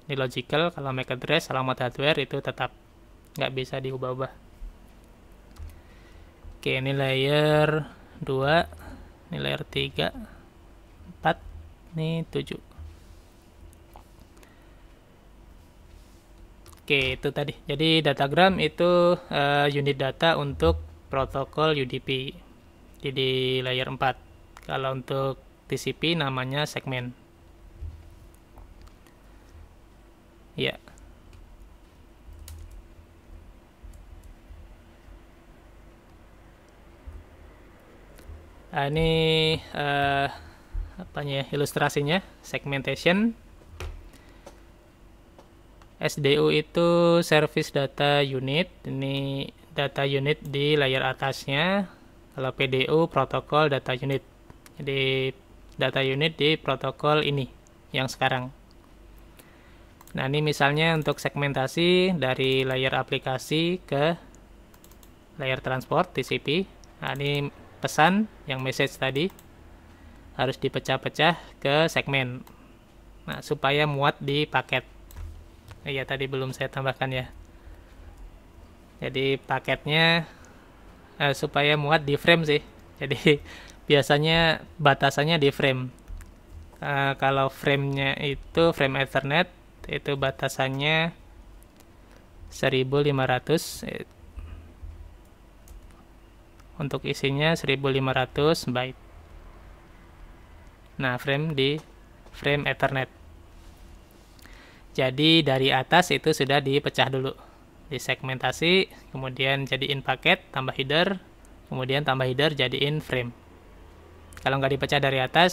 Speaker 1: ini logical, kalau MAC address, alamat hardware itu tetap nggak bisa diubah-ubah. Oke, ini layer 2, ini layer 3, 4, ini 7. Oke, itu tadi. Jadi datagram itu uh, unit data untuk protokol UDP. Jadi layer 4. Kalau untuk TCP namanya segmen. Iya. Ah, eh, ya. Nah, ini uh, apanya ilustrasinya, segmentation. SDU itu Service Data Unit. Ini data unit di layar atasnya. Kalau PDU protokol data unit. Jadi data unit di protokol ini yang sekarang. Nah, ini misalnya untuk segmentasi dari layer aplikasi ke layer transport TCP. Nah, ini pesan yang message tadi harus dipecah-pecah ke segmen. Nah, supaya muat di paket. Iya, tadi belum saya tambahkan ya. Jadi paketnya eh, supaya muat di frame sih. Jadi biasanya batasannya di frame. Uh, kalau framenya itu frame Ethernet itu batasannya 1500 eh, untuk isinya 1500 byte nah frame di frame ethernet jadi dari atas itu sudah dipecah dulu disegmentasi kemudian jadiin paket tambah header kemudian tambah header jadiin frame kalau nggak dipecah dari atas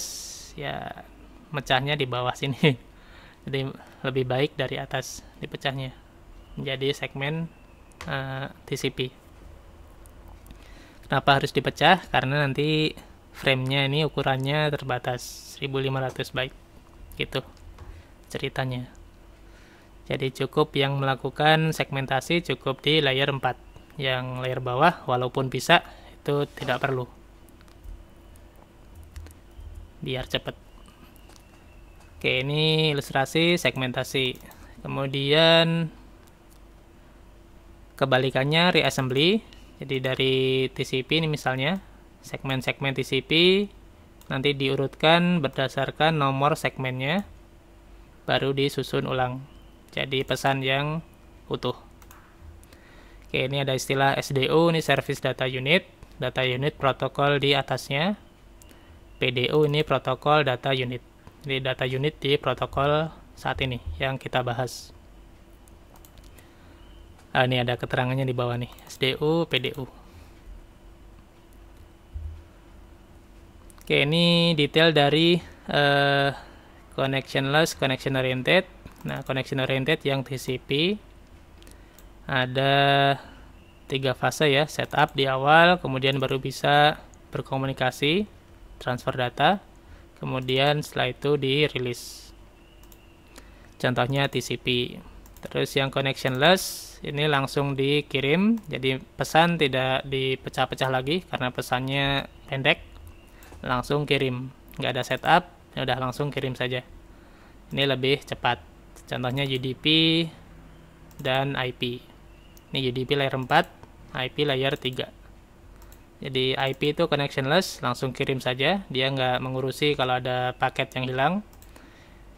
Speaker 1: ya mecahnya di bawah sini jadi lebih baik dari atas dipecahnya menjadi segmen uh, eh, TCP. Kenapa harus dipecah? Karena nanti framenya ini ukurannya terbatas 1500 byte gitu ceritanya jadi cukup yang melakukan segmentasi cukup di layer 4 yang layer bawah walaupun bisa itu tidak perlu biar cepat Oke, ini ilustrasi segmentasi. Kemudian kebalikannya reassembly. Jadi dari TCP ini misalnya segmen-segmen TCP nanti diurutkan berdasarkan nomor segmennya baru disusun ulang. Jadi pesan yang utuh. Oke, ini ada istilah SDU, ini Service Data Unit, data unit protokol di atasnya. PDU ini protokol data unit di data unit di protokol saat ini yang kita bahas. Ah, ini ada keterangannya di bawah nih, SDU, PDU. Oke, ini detail dari uh, connectionless, connection oriented. Nah, connection oriented yang TCP ada tiga fase ya, setup di awal, kemudian baru bisa berkomunikasi, transfer data, kemudian setelah itu dirilis contohnya TCP terus yang connectionless ini langsung dikirim jadi pesan tidak dipecah-pecah lagi karena pesannya pendek langsung kirim nggak ada setup ya udah langsung kirim saja ini lebih cepat contohnya UDP dan IP ini UDP layer 4 IP layer 3 jadi IP itu connectionless, langsung kirim saja. Dia nggak mengurusi kalau ada paket yang hilang.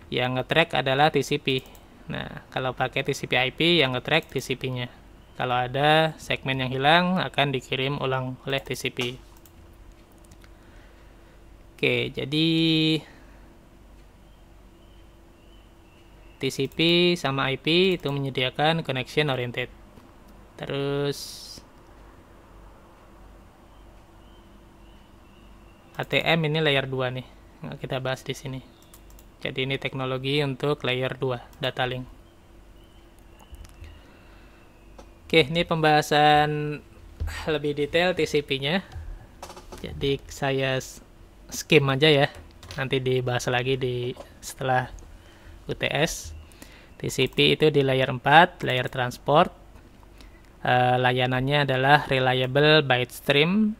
Speaker 1: Yang ngetrack adalah TCP. Nah, kalau pakai TCP IP yang ngetrack TCP-nya. Kalau ada segmen yang hilang akan dikirim ulang oleh TCP. Oke, jadi TCP sama IP itu menyediakan connection oriented. Terus ATM ini layer 2 nih kita bahas di sini jadi ini teknologi untuk layer 2 data link oke ini pembahasan lebih detail TCP nya jadi saya skim aja ya nanti dibahas lagi di setelah UTS TCP itu di layer 4 layer transport Uh, layanannya adalah reliable byte stream,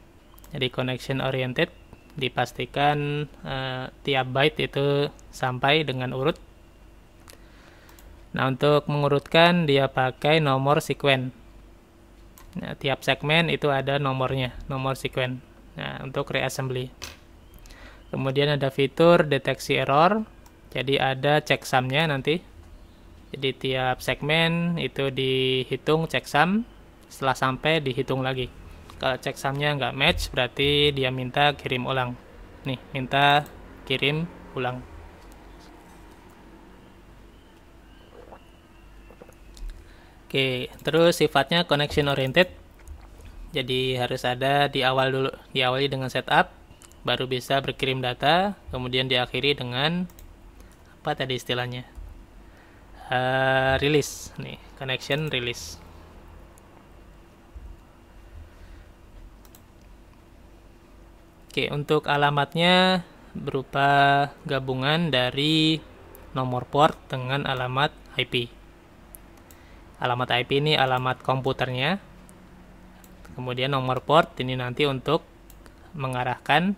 Speaker 1: jadi connection oriented dipastikan uh, tiap byte itu sampai dengan urut. Nah, untuk mengurutkan dia pakai nomor sekuen. Nah, tiap segmen itu ada nomornya, nomor sekuen. Nah, untuk reassembly. Kemudian ada fitur deteksi error. Jadi ada checksumnya nanti. Jadi tiap segmen itu dihitung checksum setelah sampai dihitung lagi kalau cek samnya nggak match berarti dia minta kirim ulang nih minta kirim ulang oke terus sifatnya connection oriented jadi harus ada di awal dulu diawali dengan setup baru bisa berkirim data kemudian diakhiri dengan apa tadi istilahnya uh, release nih connection release. Oke, untuk alamatnya berupa gabungan dari nomor port dengan alamat IP. Alamat IP ini alamat komputernya. Kemudian nomor port ini nanti untuk mengarahkan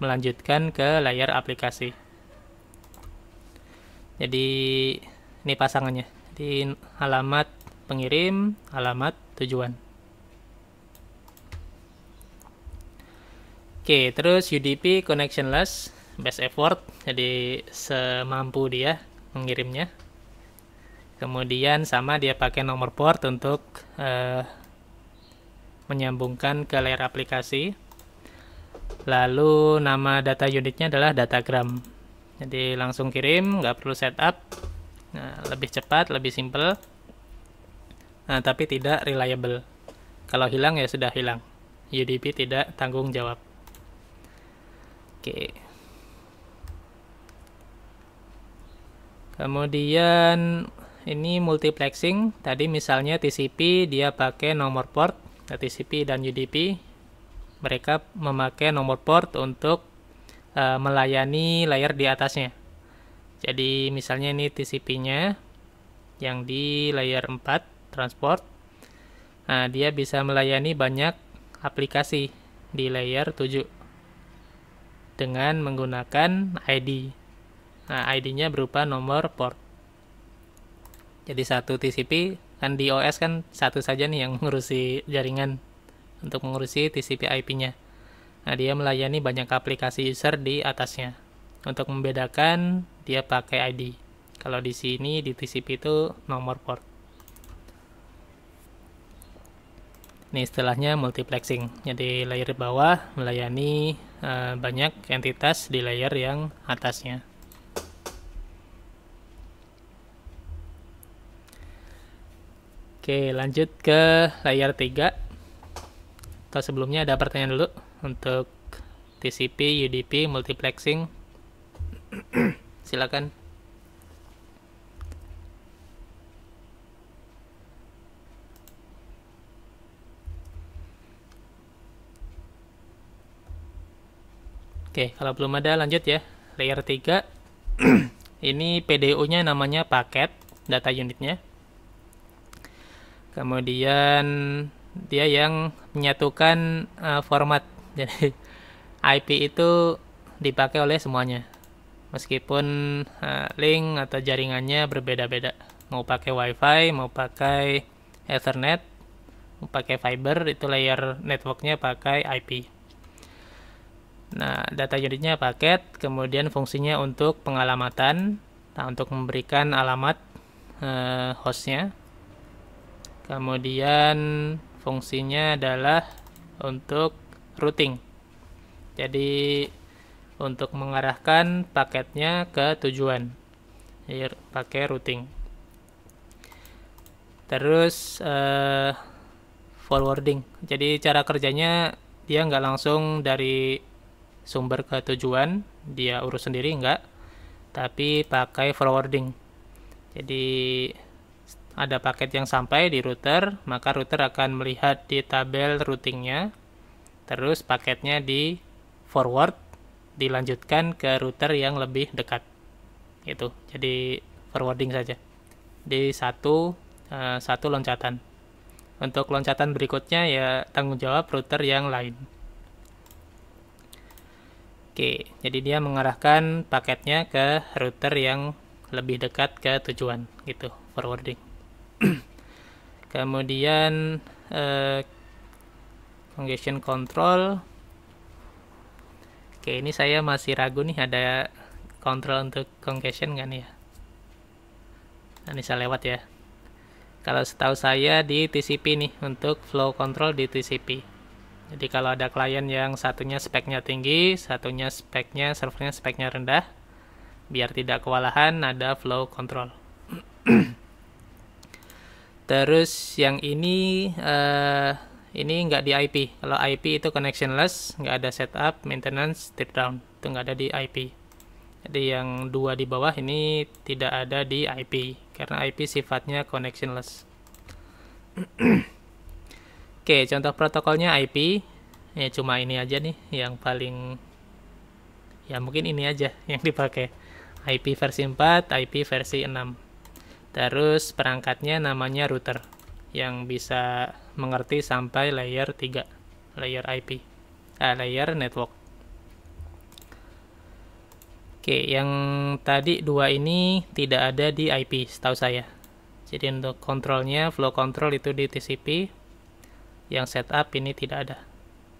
Speaker 1: melanjutkan ke layar aplikasi. Jadi ini pasangannya. Jadi alamat pengirim, alamat tujuan. Oke, terus UDP connectionless best effort jadi semampu dia mengirimnya kemudian sama dia pakai nomor port untuk uh, menyambungkan ke layar aplikasi lalu nama data unitnya adalah datagram jadi langsung kirim nggak perlu setup nah, lebih cepat lebih simple nah, tapi tidak reliable kalau hilang ya sudah hilang UDP tidak tanggung jawab Oke. Kemudian ini multiplexing. Tadi misalnya TCP dia pakai nomor port, ya, TCP dan UDP. Mereka memakai nomor port untuk uh, melayani layer di atasnya. Jadi misalnya ini TCP-nya yang di layer 4 transport. Nah, dia bisa melayani banyak aplikasi di layer 7 dengan menggunakan ID. Nah, ID-nya berupa nomor port. Jadi satu TCP kan di OS kan satu saja nih yang mengurusi jaringan untuk mengurusi TCP IP-nya. Nah, dia melayani banyak aplikasi user di atasnya. Untuk membedakan dia pakai ID. Kalau di sini di TCP itu nomor port. Ini istilahnya multiplexing. Jadi layer bawah melayani Eh, banyak entitas di layer yang atasnya. Oke, lanjut ke layer 3. Atau sebelumnya ada pertanyaan dulu untuk TCP, UDP, multiplexing. Silakan. Oke, kalau belum ada lanjut ya. Layer 3. ini PDU-nya namanya paket data unitnya. Kemudian dia yang menyatukan uh, format. Jadi IP itu dipakai oleh semuanya. Meskipun uh, link atau jaringannya berbeda-beda. Mau pakai WiFi, mau pakai Ethernet, mau pakai fiber, itu layer networknya pakai IP. Nah, data unitnya paket, kemudian fungsinya untuk pengalamatan, nah, untuk memberikan alamat eh, hostnya. Kemudian fungsinya adalah untuk routing. Jadi untuk mengarahkan paketnya ke tujuan. Jadi, pakai routing. Terus eh, forwarding. Jadi cara kerjanya dia nggak langsung dari sumber ke tujuan dia urus sendiri enggak tapi pakai forwarding jadi ada paket yang sampai di router maka router akan melihat di tabel routingnya terus paketnya di forward dilanjutkan ke router yang lebih dekat itu jadi forwarding saja di satu uh, satu loncatan untuk loncatan berikutnya ya tanggung jawab router yang lain Oke, jadi dia mengarahkan paketnya ke router yang lebih dekat ke tujuan gitu, forwarding. Kemudian eh, congestion control. Oke, ini saya masih ragu nih ada kontrol untuk congestion kan ya. Nah, ini saya lewat ya. Kalau setahu saya di TCP nih untuk flow control di TCP. Jadi kalau ada klien yang satunya speknya tinggi, satunya speknya servernya speknya rendah, biar tidak kewalahan ada flow control. Terus yang ini uh, ini nggak di IP. Kalau IP itu connectionless, nggak ada setup, maintenance, step down. Itu nggak ada di IP. Jadi yang dua di bawah ini tidak ada di IP karena IP sifatnya connectionless. Oke, contoh protokolnya IP. Ya cuma ini aja nih yang paling ya mungkin ini aja yang dipakai. IP versi 4, IP versi 6. Terus perangkatnya namanya router yang bisa mengerti sampai layer 3, layer IP, ah, eh, layer network. Oke, yang tadi dua ini tidak ada di IP setahu saya. Jadi untuk kontrolnya, flow control itu di TCP, yang setup ini tidak ada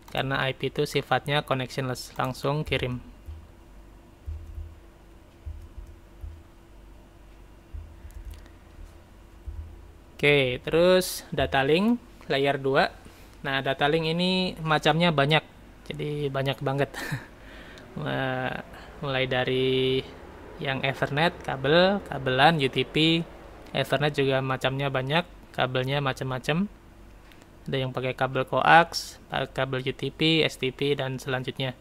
Speaker 1: karena IP itu sifatnya connectionless langsung kirim Oke, terus data link layer 2. Nah, data link ini macamnya banyak. Jadi banyak banget. Mulai dari yang Ethernet, kabel, kabelan, UTP. Ethernet juga macamnya banyak, kabelnya macam-macam ada yang pakai kabel coax, kabel UTP, STP dan selanjutnya.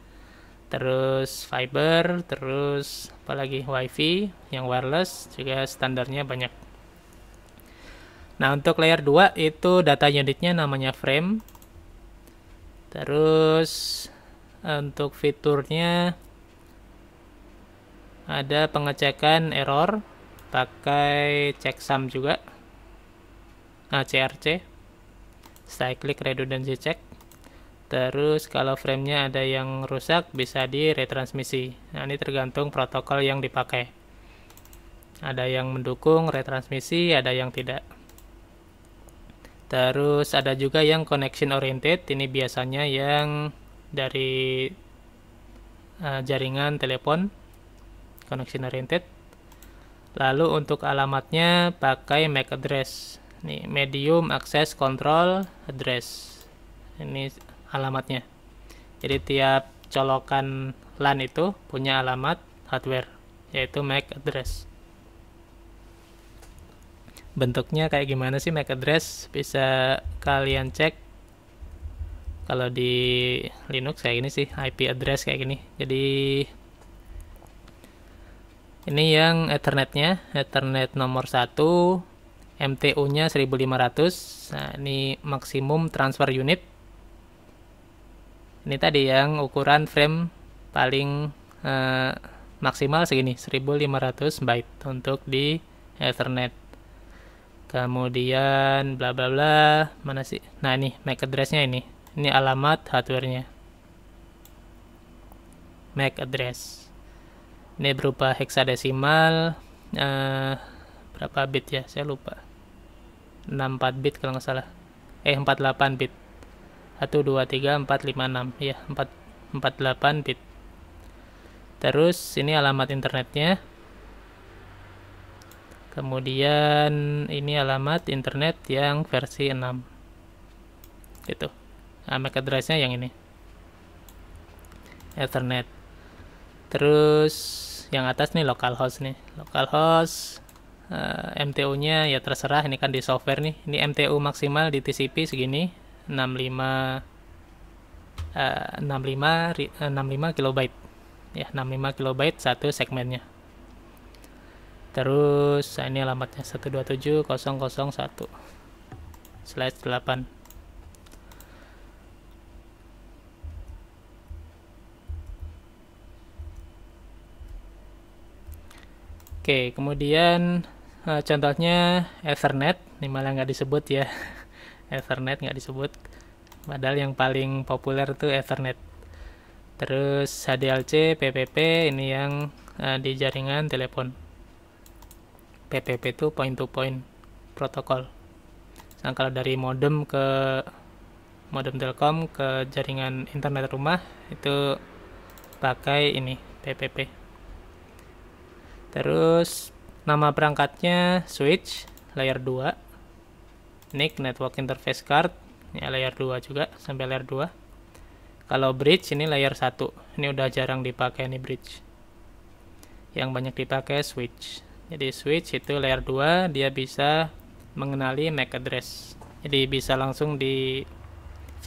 Speaker 1: Terus fiber, terus apalagi WiFi yang wireless juga standarnya banyak. Nah, untuk layer 2 itu data unitnya namanya frame. Terus eh, untuk fiturnya ada pengecekan error pakai checksum juga. Nah, CRC saya klik redundancy check terus kalau framenya ada yang rusak bisa di retransmisi nah ini tergantung protokol yang dipakai ada yang mendukung retransmisi ada yang tidak terus ada juga yang connection oriented ini biasanya yang dari uh, jaringan telepon connection oriented lalu untuk alamatnya pakai MAC address nih medium access control address ini alamatnya jadi tiap colokan LAN itu punya alamat hardware yaitu MAC address bentuknya kayak gimana sih MAC address bisa kalian cek kalau di Linux kayak gini sih IP address kayak gini jadi ini yang ethernetnya ethernet nomor 1 MTU-nya 1500. Nah, ini maksimum transfer unit. Ini tadi yang ukuran frame paling uh, maksimal segini, 1500 byte untuk di Ethernet. Kemudian bla bla bla, mana sih? Nah, ini MAC address-nya ini. Ini alamat hardware-nya. MAC address. Ini berupa heksadesimal uh, berapa bit ya? Saya lupa. 64 bit kalau nggak salah eh 48 bit 1 2 3 4 5 6 ya 4 48 bit terus ini alamat internetnya kemudian ini alamat internet yang versi 6 gitu nah, MAC addressnya yang ini Ethernet terus yang atas nih localhost nih localhost uh, eh, MTU-nya ya terserah ini kan di software nih. Ini MTU maksimal di TCP segini 65 uh, 65 puluh 65 kilobyte. Ya, 65 kilobyte satu segmennya. Terus ah, ini alamatnya 127001 slash 8. Oke, kemudian Eh, contohnya Ethernet ini malah nggak disebut ya Ethernet nggak disebut padahal yang paling populer itu Ethernet terus HDLC PPP ini yang uh, di jaringan telepon PPP itu point to point protokol nah, kalau dari modem ke modem telkom ke jaringan internet rumah itu pakai ini PPP terus Nama perangkatnya switch layer 2. NIC network interface card ya layer 2 juga sampai layer 2. Kalau bridge ini layer 1. Ini udah jarang dipakai nih bridge. Yang banyak dipakai switch. Jadi switch itu layer 2 dia bisa mengenali MAC address. Jadi bisa langsung di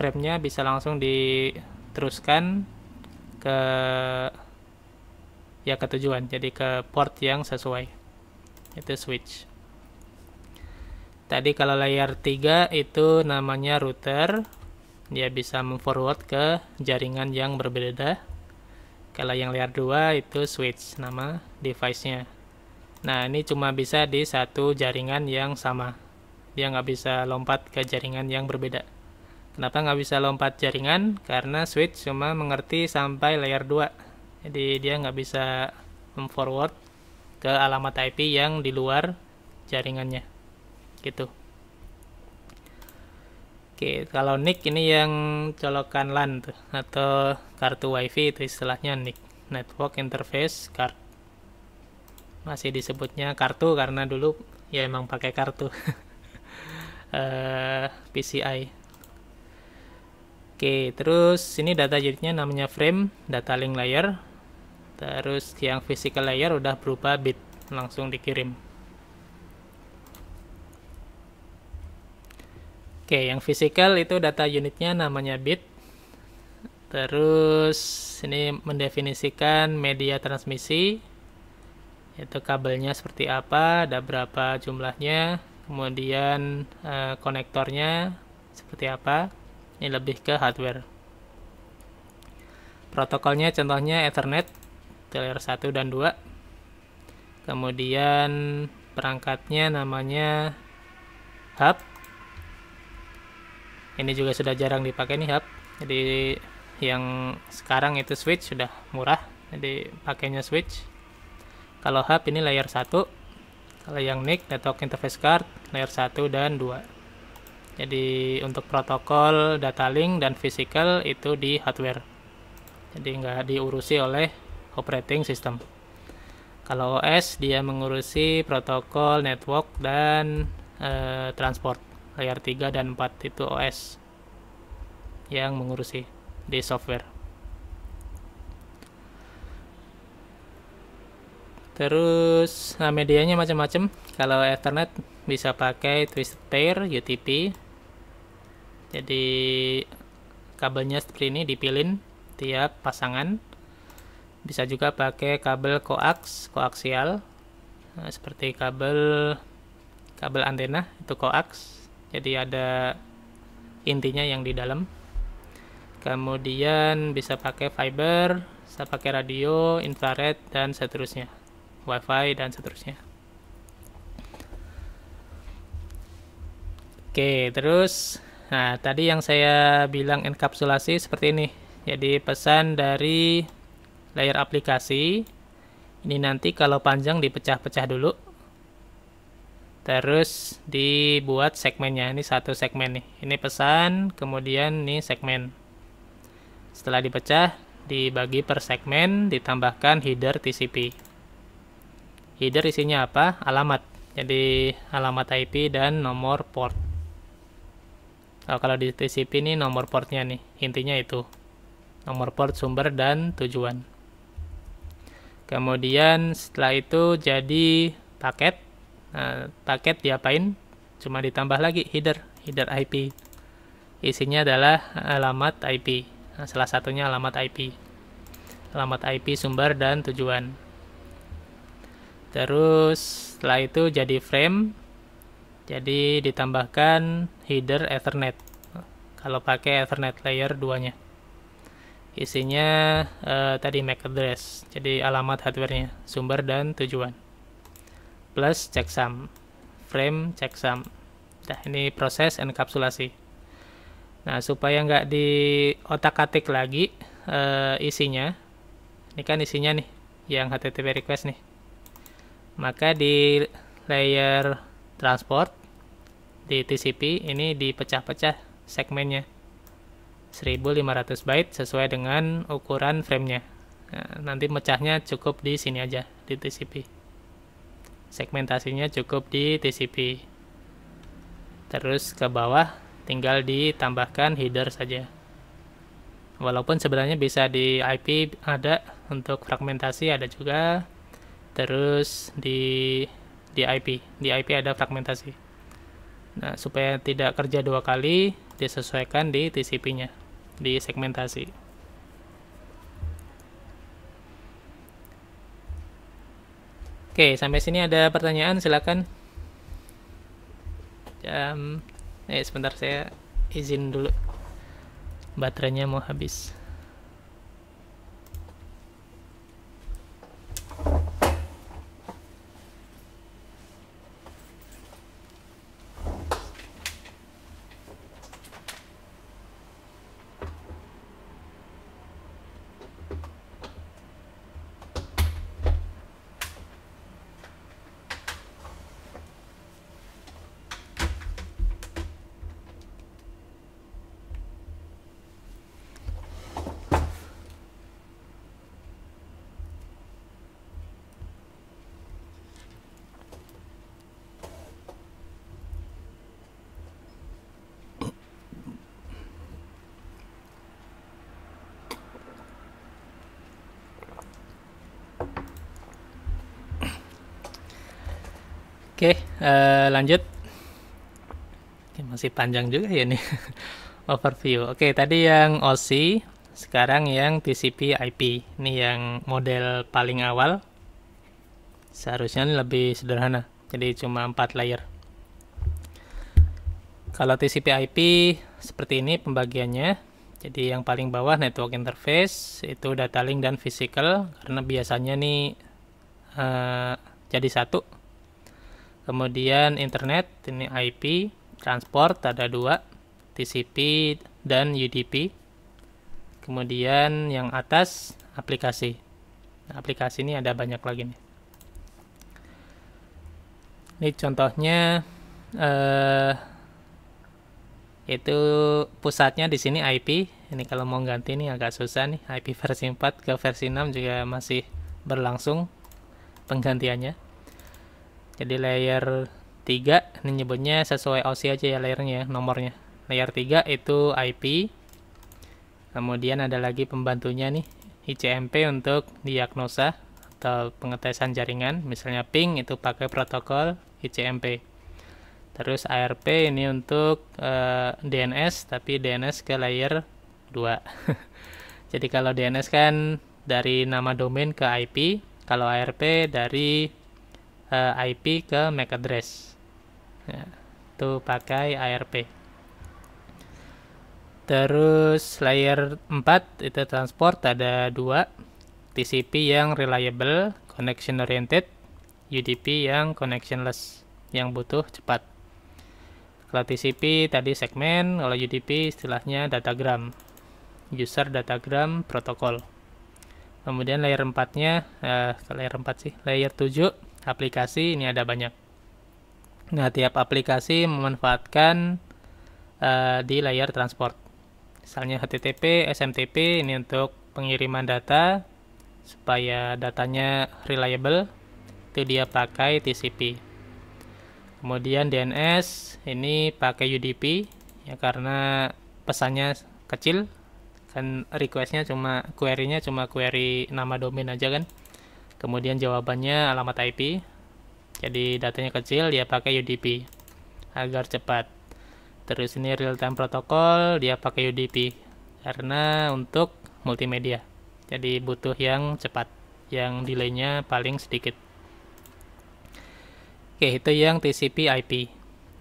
Speaker 1: frame-nya bisa langsung diteruskan ke ya ke tujuan jadi ke port yang sesuai itu switch tadi kalau layar 3 itu namanya router dia bisa memforward ke jaringan yang berbeda kalau yang layar 2 itu switch nama device-nya nah ini cuma bisa di satu jaringan yang sama dia nggak bisa lompat ke jaringan yang berbeda kenapa nggak bisa lompat jaringan karena switch cuma mengerti sampai layar 2 jadi dia nggak bisa memforward ke alamat IP yang di luar jaringannya gitu Oke, kalau nick ini yang colokan LAN tuh, atau kartu WiFi itu istilahnya nick, network interface card. Masih disebutnya kartu karena dulu ya emang pakai kartu. uh, eh, PCI. Oke, terus ini data jadinya namanya frame, data link layer terus yang physical layer udah berubah bit langsung dikirim oke yang physical itu data unitnya namanya bit terus ini mendefinisikan media transmisi itu kabelnya seperti apa ada berapa jumlahnya kemudian e, konektornya seperti apa ini lebih ke hardware protokolnya contohnya Ethernet layer 1 dan 2 kemudian perangkatnya namanya hub ini juga sudah jarang dipakai nih hub jadi yang sekarang itu switch sudah murah jadi pakainya switch kalau hub ini layer 1 kalau yang NIC network interface card layer 1 dan 2 jadi untuk protokol data link dan physical itu di hardware jadi nggak diurusi oleh operating system. Kalau OS dia mengurusi protokol, network dan e, transport. Layar 3 dan 4 itu OS yang mengurusi di software. Terus nah medianya macam-macam. Kalau Ethernet bisa pakai twisted pair UTP. Jadi kabelnya seperti ini dipilin tiap pasangan bisa juga pakai kabel koaks koaksial nah, seperti kabel kabel antena itu koaks jadi ada intinya yang di dalam kemudian bisa pakai fiber bisa pakai radio infrared dan seterusnya wifi dan seterusnya oke terus nah tadi yang saya bilang enkapsulasi seperti ini jadi pesan dari layer aplikasi. Ini nanti kalau panjang dipecah-pecah dulu. Terus dibuat segmennya. Ini satu segmen nih. Ini pesan, kemudian ini segmen. Setelah dipecah, dibagi per segmen, ditambahkan header TCP. Header isinya apa? Alamat. Jadi alamat IP dan nomor port. Oh, kalau di TCP ini nomor portnya nih, intinya itu. Nomor port sumber dan tujuan kemudian setelah itu jadi paket nah, paket diapain cuma ditambah lagi header header IP isinya adalah alamat IP nah, salah satunya alamat IP alamat IP sumber dan tujuan terus setelah itu jadi frame jadi ditambahkan header Ethernet kalau pakai Ethernet layer 2 nya isinya uh, tadi MAC address jadi alamat hardwarenya sumber dan tujuan plus checksum frame checksum nah ini proses enkapsulasi nah supaya nggak di otak atik lagi uh, isinya ini kan isinya nih yang HTTP request nih maka di layer transport di TCP ini dipecah-pecah segmennya 1500 byte sesuai dengan ukuran framenya. Nah, nanti mecahnya cukup di sini aja, di TCP. Segmentasinya cukup di TCP. Terus ke bawah, tinggal ditambahkan header saja. Walaupun sebenarnya bisa di IP ada, untuk fragmentasi ada juga. Terus di di IP, di IP ada fragmentasi. Nah, supaya tidak kerja dua kali, disesuaikan di TCP-nya, di segmentasi. Oke, sampai sini ada pertanyaan, silakan. Jam, eh sebentar saya izin dulu. Baterainya mau habis. Eh, lanjut masih panjang juga ya ini overview oke tadi yang OC sekarang yang TCP IP ini yang model paling awal seharusnya ini lebih sederhana jadi cuma 4 layer kalau TCP IP seperti ini pembagiannya jadi yang paling bawah network interface itu data link dan physical karena biasanya nih uh, jadi satu kemudian internet ini IP transport ada dua TCP dan UDP kemudian yang atas aplikasi nah, aplikasi ini ada banyak lagi nih ini contohnya eh, itu pusatnya di sini IP ini kalau mau ganti nih agak susah nih IP versi 4 ke versi 6 juga masih berlangsung penggantiannya jadi layer 3 ini nyebutnya sesuai OSI aja ya layernya ya, nomornya layer 3 itu IP kemudian ada lagi pembantunya nih ICMP untuk diagnosa atau pengetesan jaringan misalnya ping itu pakai protokol ICMP terus ARP ini untuk uh, eh, DNS tapi DNS ke layer 2 jadi kalau DNS kan dari nama domain ke IP kalau ARP dari uh, eh, IP ke MAC address ya, itu pakai ARP terus layer 4 itu transport ada dua TCP yang reliable connection oriented UDP yang connectionless yang butuh cepat kalau TCP tadi segmen, kalau UDP istilahnya datagram, user datagram protokol. Kemudian layer 4-nya, eh, layer 4 sih, layer 7 aplikasi ini ada banyak. Nah, tiap aplikasi memanfaatkan uh, di layar transport. Misalnya HTTP, SMTP ini untuk pengiriman data supaya datanya reliable. Itu dia pakai TCP. Kemudian DNS ini pakai UDP ya karena pesannya kecil kan requestnya cuma query-nya cuma query nama domain aja kan kemudian jawabannya alamat IP jadi datanya kecil dia pakai UDP agar cepat terus ini real time protokol dia pakai UDP karena untuk multimedia jadi butuh yang cepat yang delaynya paling sedikit oke itu yang TCP IP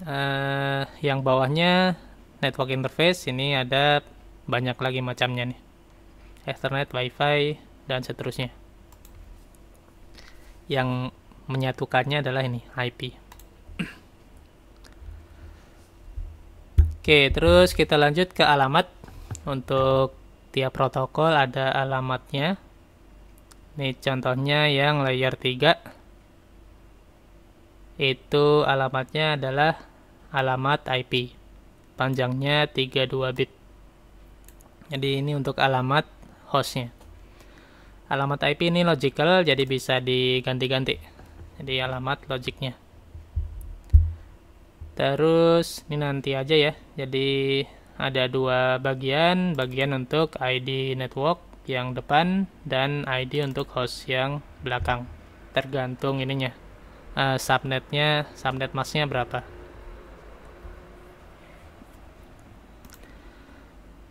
Speaker 1: uh, eh, yang bawahnya network interface ini ada banyak lagi macamnya nih Ethernet, WiFi dan seterusnya yang menyatukannya adalah ini IP oke terus kita lanjut ke alamat untuk tiap protokol ada alamatnya ini contohnya yang layer 3 itu alamatnya adalah alamat IP panjangnya 32 bit jadi ini untuk alamat hostnya alamat IP ini logical jadi bisa diganti-ganti jadi alamat logiknya terus ini nanti aja ya jadi ada dua bagian bagian untuk ID network yang depan dan ID untuk host yang belakang tergantung ininya uh, subnetnya subnet masknya berapa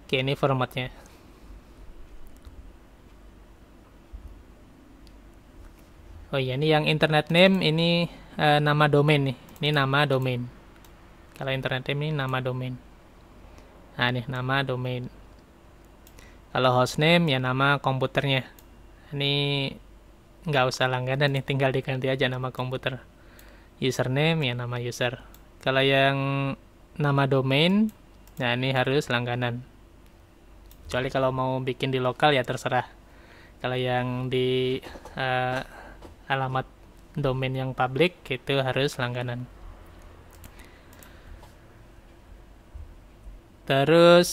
Speaker 1: oke ini formatnya Oh iya, ini yang internet name ini uh, nama domain nih. Ini nama domain. Kalau internet name ini nama domain. Nah, nih nama domain. Kalau hostname ya nama komputernya. Ini nggak usah langganan nih, tinggal diganti aja nama komputer. Username ya nama user. Kalau yang nama domain, nah ini harus langganan. Kecuali kalau mau bikin di lokal ya terserah. Kalau yang di uh, alamat domain yang public itu harus langganan terus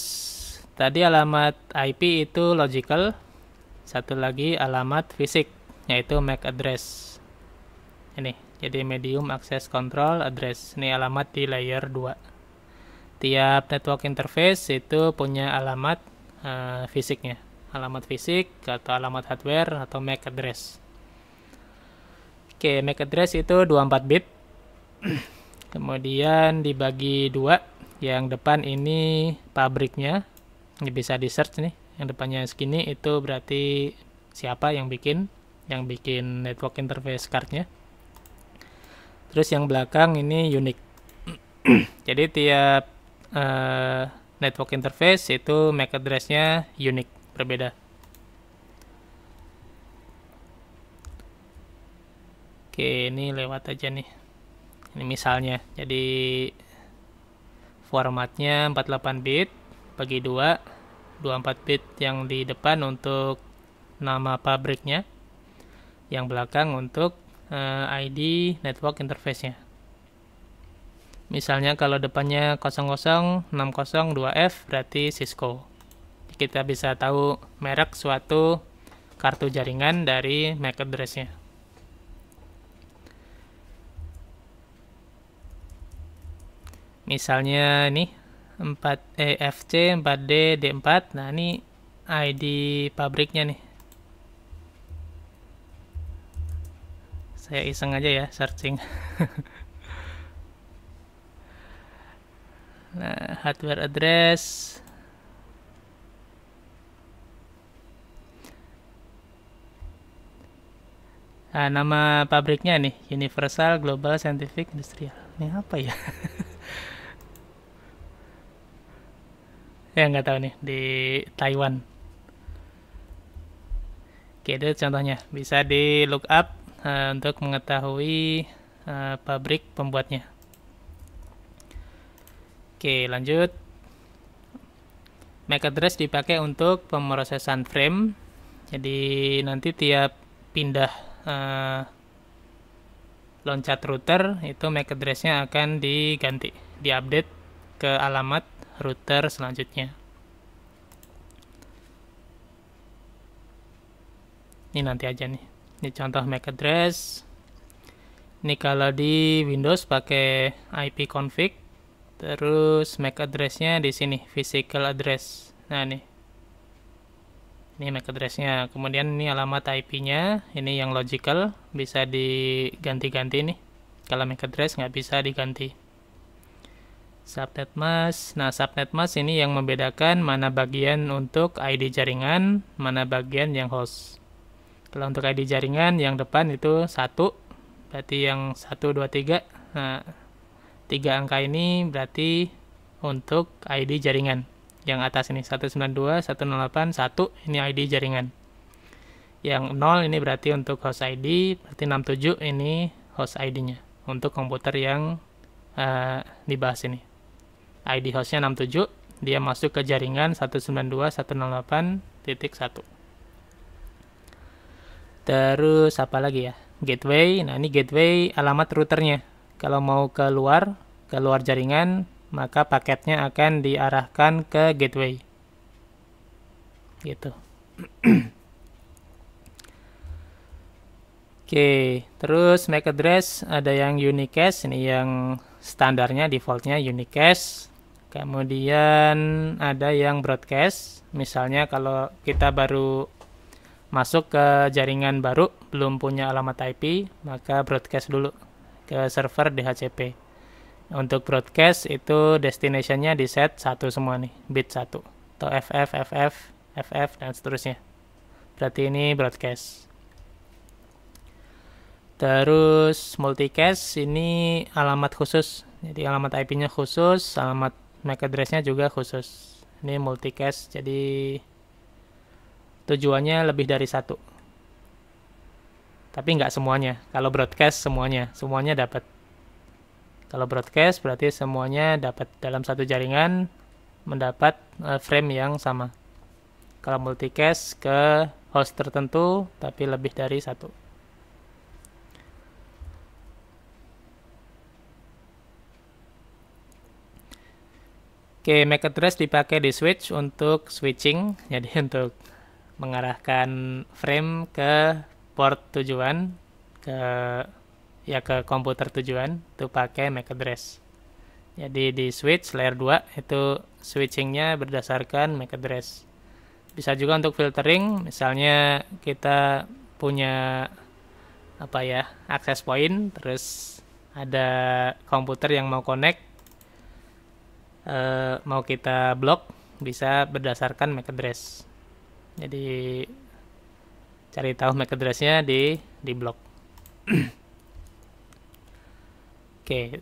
Speaker 1: tadi alamat IP itu logical satu lagi alamat fisik yaitu MAC address ini jadi medium access control address ini alamat di layer 2 tiap network interface itu punya alamat uh, fisiknya alamat fisik atau alamat hardware atau MAC address Oke, MAC address itu 24 bit. Kemudian dibagi dua, yang depan ini pabriknya. Ini bisa di search nih. Yang depannya segini itu berarti siapa yang bikin, yang bikin network interface cardnya. Terus yang belakang ini unik. Jadi tiap uh, network interface itu MAC address-nya unik, berbeda. Oke, ini lewat aja nih. Ini misalnya. Jadi formatnya 48 bit bagi 2 24 bit yang di depan untuk nama pabriknya. Yang belakang untuk uh, eh, ID network interface-nya. Misalnya kalau depannya 00602F berarti Cisco. Kita bisa tahu merek suatu kartu jaringan dari MAC address-nya. misalnya nih 4 eh, FC 4D D4 nah ini ID pabriknya nih saya iseng aja ya searching nah hardware address nah nama pabriknya nih Universal Global Scientific Industrial ini apa ya ya nggak tahu nih di Taiwan oke itu contohnya bisa di look up uh, untuk mengetahui uh, pabrik pembuatnya oke lanjut MAC address dipakai untuk pemrosesan frame jadi nanti tiap pindah uh, loncat router itu MAC address-nya akan diganti diupdate ke alamat router selanjutnya. Ini nanti aja nih. Ini contoh MAC address. Ini kalau di Windows pakai IP config, terus MAC addressnya di sini physical address. Nah nih. Ini MAC addressnya. Kemudian ini alamat IP-nya. Ini yang logical bisa diganti-ganti nih. Kalau MAC address nggak bisa diganti subnet mask. Nah, subnet mask ini yang membedakan mana bagian untuk ID jaringan, mana bagian yang host. Kalau untuk ID jaringan yang depan itu satu, berarti yang satu dua tiga. Nah, tiga angka ini berarti untuk ID jaringan. Yang atas ini satu sembilan dua 192, delapan satu ini ID jaringan. Yang nol ini berarti untuk host ID, berarti enam tujuh ini host ID-nya untuk komputer yang uh, dibahas ini. ID hostnya 67, dia masuk ke jaringan 192.168.1. Terus apa lagi ya? Gateway. Nah, ini gateway alamat routernya. Kalau mau keluar, keluar jaringan, maka paketnya akan diarahkan ke gateway. Gitu. Oke, okay, terus MAC address ada yang unicast, ini yang standarnya defaultnya unicast. Kemudian ada yang broadcast, misalnya kalau kita baru masuk ke jaringan baru, belum punya alamat IP, maka broadcast dulu ke server DHCP. Untuk broadcast itu destinationnya di set satu semua nih, bit 1 atau FF, FF, FF dan seterusnya. Berarti ini broadcast. Terus multicast ini alamat khusus. Jadi alamat IP-nya khusus, alamat MAC addressnya juga khusus ini multicast jadi tujuannya lebih dari satu tapi nggak semuanya kalau broadcast semuanya semuanya dapat kalau broadcast berarti semuanya dapat dalam satu jaringan mendapat eh, frame yang sama kalau multicast ke host tertentu tapi lebih dari satu Oke, okay, MAC address dipakai di switch untuk switching, jadi untuk mengarahkan frame ke port tujuan ke ya ke komputer tujuan itu pakai MAC address. Jadi di switch layer 2 itu switchingnya berdasarkan MAC address. Bisa juga untuk filtering, misalnya kita punya apa ya akses point, terus ada komputer yang mau connect Eh, mau kita blok bisa berdasarkan MAC address. Jadi cari tahu MAC addressnya di di blok. Oke.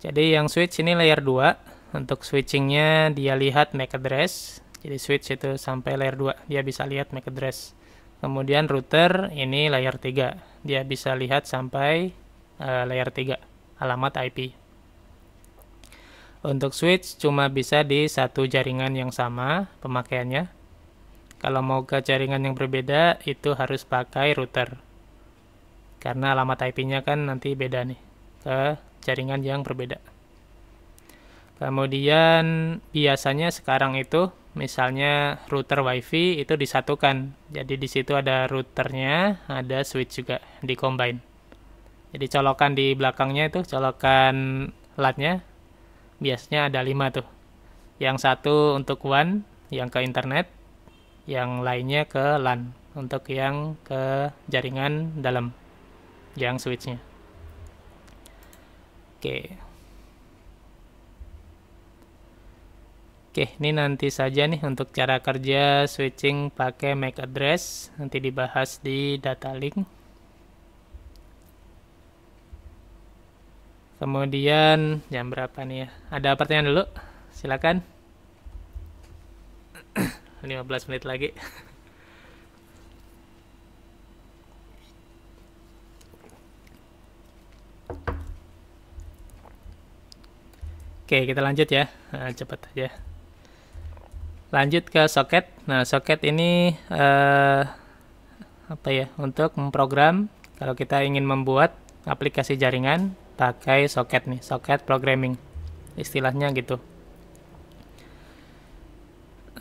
Speaker 1: Jadi yang switch ini layer 2. Untuk switchingnya dia lihat MAC address. Jadi switch itu sampai layer 2 dia bisa lihat MAC address. Kemudian router ini layer 3. Dia bisa lihat sampai uh, layer 3 alamat IP. Untuk switch cuma bisa di satu jaringan yang sama pemakaiannya. Kalau mau ke jaringan yang berbeda itu harus pakai router. Karena alamat IP-nya kan nanti beda nih ke jaringan yang berbeda. Kemudian biasanya sekarang itu misalnya router WiFi itu disatukan. Jadi di situ ada routernya, ada switch juga di combine. Jadi colokan di belakangnya itu colokan latnya biasanya ada lima tuh. Yang satu untuk WAN, yang ke internet, yang lainnya ke LAN untuk yang ke jaringan dalam yang switchnya. Oke. Oke, ini nanti saja nih untuk cara kerja switching pakai MAC address. Nanti dibahas di data link. Kemudian jam berapa nih ya? Ada pertanyaan dulu? Silakan. 15 menit lagi. Oke, kita lanjut ya. Nah, eh, cepat aja. Lanjut ke soket. Nah, soket ini eh, apa ya? Untuk memprogram kalau kita ingin membuat aplikasi jaringan pakai soket nih, soket programming. Istilahnya gitu.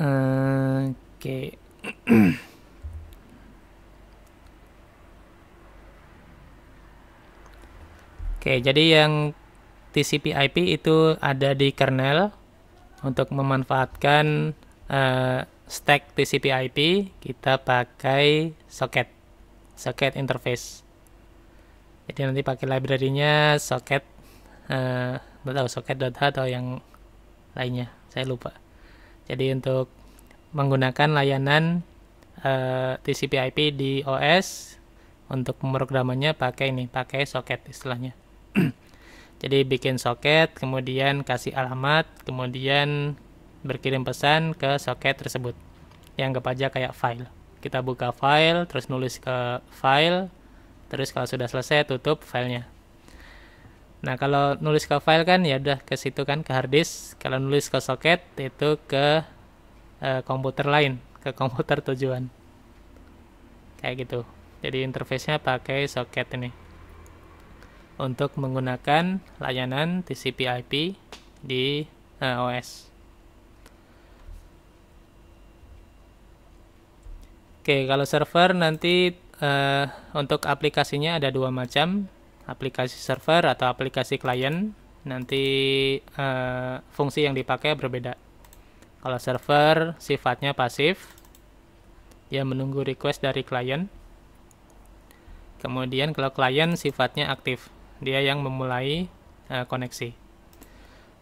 Speaker 1: Oke. Oke, jadi yang TCP/IP itu ada di kernel untuk memanfaatkan uh, stack TCP/IP kita pakai soket socket interface jadi nanti pakai library-nya socket uh, eh, tahu socket.h atau yang lainnya saya lupa jadi untuk menggunakan layanan uh, eh, TCP/IP di OS untuk pemrogramannya pakai ini pakai socket istilahnya jadi bikin socket kemudian kasih alamat kemudian berkirim pesan ke socket tersebut yang anggap aja kayak file kita buka file terus nulis ke file Terus kalau sudah selesai tutup filenya. Nah, kalau nulis ke file kan ya udah ke situ kan ke hard disk. Kalau nulis ke soket itu ke e, komputer lain, ke komputer tujuan. Kayak gitu. Jadi interface-nya pakai soket ini. Untuk menggunakan layanan TCP/IP di e, eh, OS. Oke, kalau server nanti uh, untuk aplikasinya ada dua macam, aplikasi server atau aplikasi client. Nanti uh, fungsi yang dipakai berbeda. Kalau server sifatnya pasif, dia menunggu request dari client. Kemudian kalau client sifatnya aktif, dia yang memulai uh, koneksi.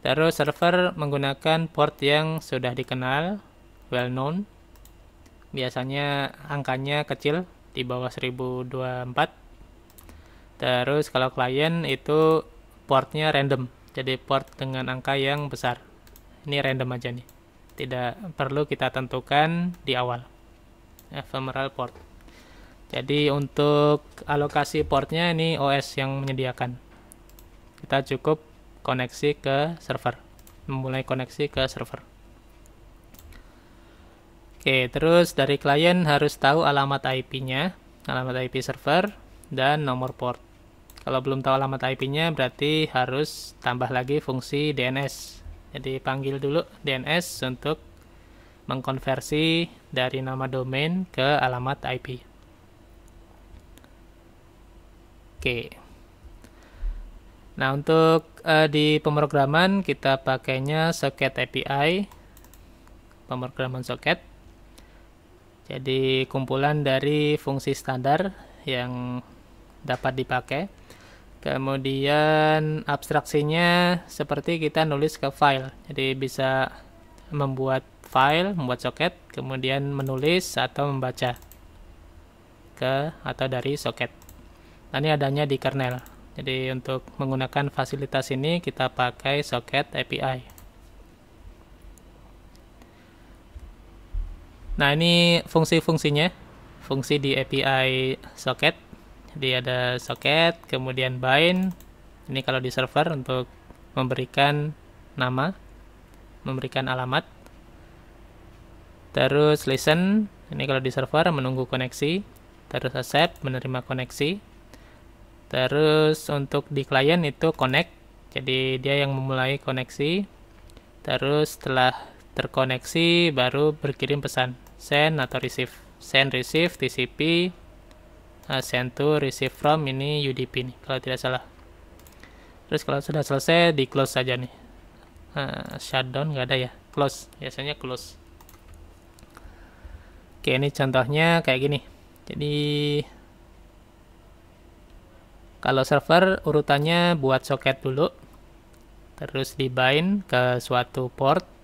Speaker 1: Terus server menggunakan port yang sudah dikenal, well known. Biasanya angkanya kecil, di bawah 1024 terus kalau klien itu portnya random jadi port dengan angka yang besar ini random aja nih tidak perlu kita tentukan di awal ephemeral port jadi untuk alokasi portnya ini OS yang menyediakan kita cukup koneksi ke server memulai koneksi ke server Oke, terus dari klien harus tahu alamat IP-nya, alamat IP server, dan nomor port. Kalau belum tahu alamat IP-nya, berarti harus tambah lagi fungsi DNS. Jadi panggil dulu DNS untuk mengkonversi dari nama domain ke alamat IP. Oke. Nah, untuk uh, di pemrograman kita pakainya socket API, pemrograman socket jadi kumpulan dari fungsi standar yang dapat dipakai. Kemudian abstraksinya seperti kita nulis ke file. Jadi bisa membuat file, membuat soket, kemudian menulis atau membaca ke atau dari soket. Nah, ini adanya di kernel. Jadi untuk menggunakan fasilitas ini kita pakai soket API. Nah, ini fungsi-fungsinya. Fungsi di API socket. Jadi ada socket, kemudian bind. Ini kalau di server untuk memberikan nama, memberikan alamat. Terus listen, ini kalau di server menunggu koneksi. Terus accept, menerima koneksi. Terus untuk di client itu connect. Jadi dia yang memulai koneksi. Terus setelah terkoneksi baru berkirim pesan send atau receive send receive TCP uh, send to receive from ini UDP nih kalau tidak salah terus kalau sudah selesai di close saja nih uh, shutdown nggak ada ya close biasanya close oke ini contohnya kayak gini jadi kalau server urutannya buat soket dulu terus dibind ke suatu port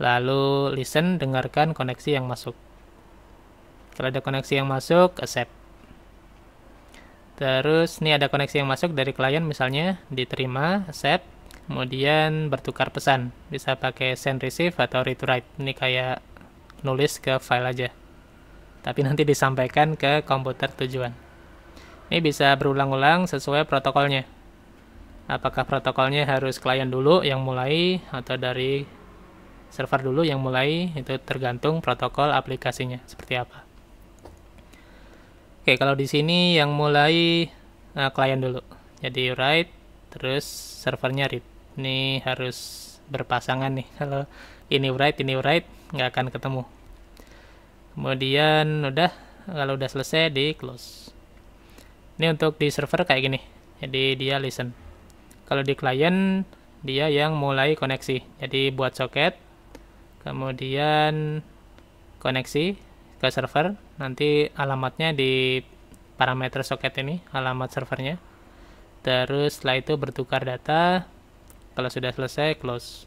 Speaker 1: lalu listen, dengarkan koneksi yang masuk. Kalau ada koneksi yang masuk, accept. Terus ini ada koneksi yang masuk dari klien misalnya, diterima, accept, kemudian bertukar pesan. Bisa pakai send receive atau read write. Ini kayak nulis ke file aja. Tapi nanti disampaikan ke komputer tujuan. Ini bisa berulang-ulang sesuai protokolnya. Apakah protokolnya harus klien dulu yang mulai atau dari server dulu yang mulai itu tergantung protokol aplikasinya seperti apa. Oke, kalau di sini yang mulai nah, klien dulu. Jadi write terus servernya read. Ini harus berpasangan nih. Kalau ini write, ini write nggak akan ketemu. Kemudian udah kalau udah selesai di close. Ini untuk di server kayak gini. Jadi dia listen. Kalau di klien dia yang mulai koneksi. Jadi buat soket kemudian koneksi ke server nanti alamatnya di parameter socket ini alamat servernya terus setelah itu bertukar data kalau sudah selesai close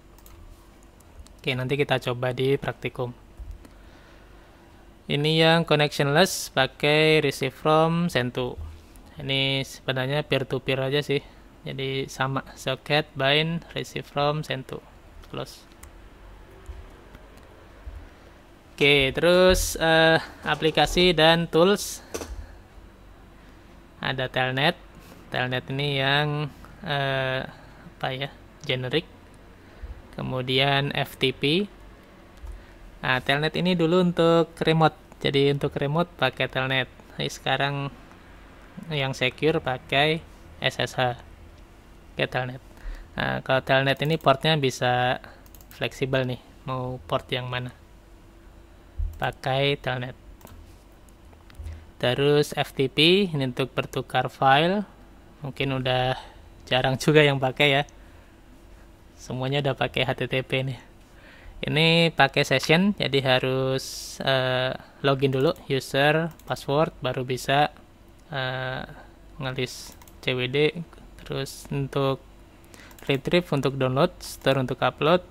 Speaker 1: oke nanti kita coba di praktikum ini yang connectionless pakai receive from send to ini sebenarnya peer to peer aja sih jadi sama socket bind receive from send to close Oke, terus uh, aplikasi dan tools. Ada Telnet. Telnet ini yang uh, apa ya? generic. Kemudian FTP. Nah, Telnet ini dulu untuk remote. Jadi untuk remote pakai Telnet. Jadi sekarang yang secure pakai SSH. Ke Telnet. Nah, kalau Telnet ini portnya bisa fleksibel nih, mau port yang mana pakai telnet terus FTP ini untuk bertukar file mungkin udah jarang juga yang pakai ya semuanya udah pakai HTTP nih ini pakai session jadi harus uh, login dulu user password baru bisa uh, ngelis CWD terus untuk retrieve untuk download store untuk upload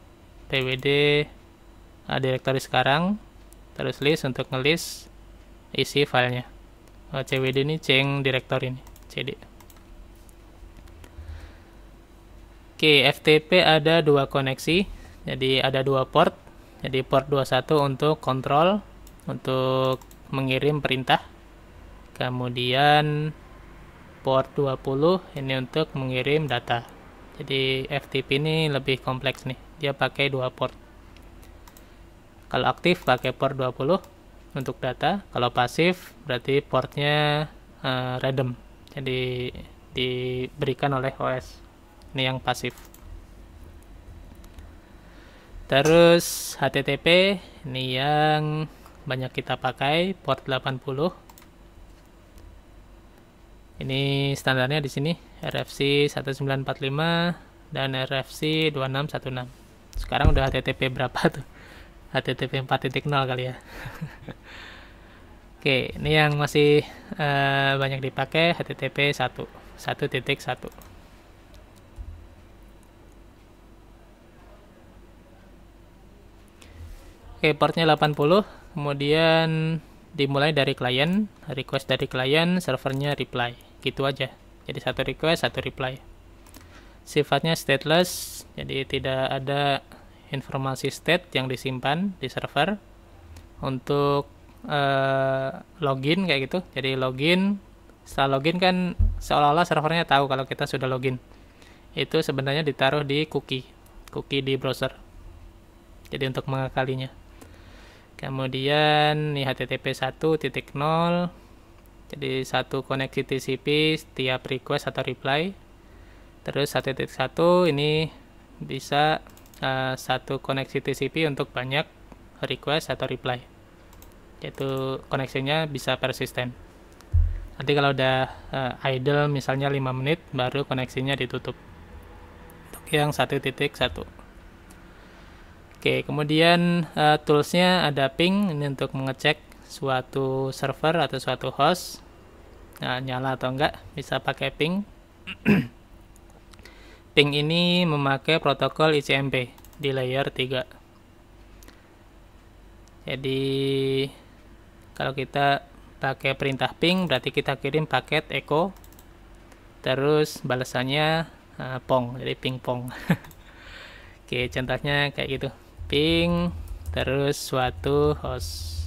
Speaker 1: PWD uh, eh, directory sekarang terus list untuk ngelis isi filenya oh, cwd ini ceng direktor ini cd oke ftp ada dua koneksi jadi ada dua port jadi port 21 untuk kontrol untuk mengirim perintah kemudian port 20 ini untuk mengirim data jadi FTP ini lebih kompleks nih dia pakai dua port kalau aktif pakai port 20 untuk data, kalau pasif berarti portnya uh, random. Jadi diberikan oleh OS. Ini yang pasif. Terus HTTP ini yang banyak kita pakai port 80. Ini standarnya di sini RFC 1945 dan RFC 2616. Sekarang udah HTTP berapa tuh? HTTP 4.0 kali ya Oke, ini yang masih uh, banyak dipakai HTTP 1, 1.1. Oke, portnya 80, kemudian dimulai dari klien, request dari klien, servernya reply. Gitu aja. Jadi satu request, satu reply. Sifatnya stateless, jadi tidak ada informasi state yang disimpan di server untuk uh, login kayak gitu. Jadi login, setelah login kan seolah-olah servernya tahu kalau kita sudah login. Itu sebenarnya ditaruh di cookie, cookie di browser. Jadi untuk mengakalinya. Kemudian ini HTTP 1.0 jadi satu koneksi TCP setiap request atau reply. Terus 1.1 ini bisa uh, satu koneksi TCP untuk banyak request atau reply yaitu koneksinya bisa persisten nanti kalau udah uh, idle misalnya 5 menit baru koneksinya ditutup untuk yang satu titik satu oke kemudian uh, toolsnya ada ping ini untuk mengecek suatu server atau suatu host nah, nyala atau enggak bisa pakai ping Ping ini memakai protokol ICMP di layer 3. Jadi kalau kita pakai perintah ping berarti kita kirim paket echo terus balasannya uh, pong jadi ping pong. Oke, contohnya kayak gitu. Ping terus suatu host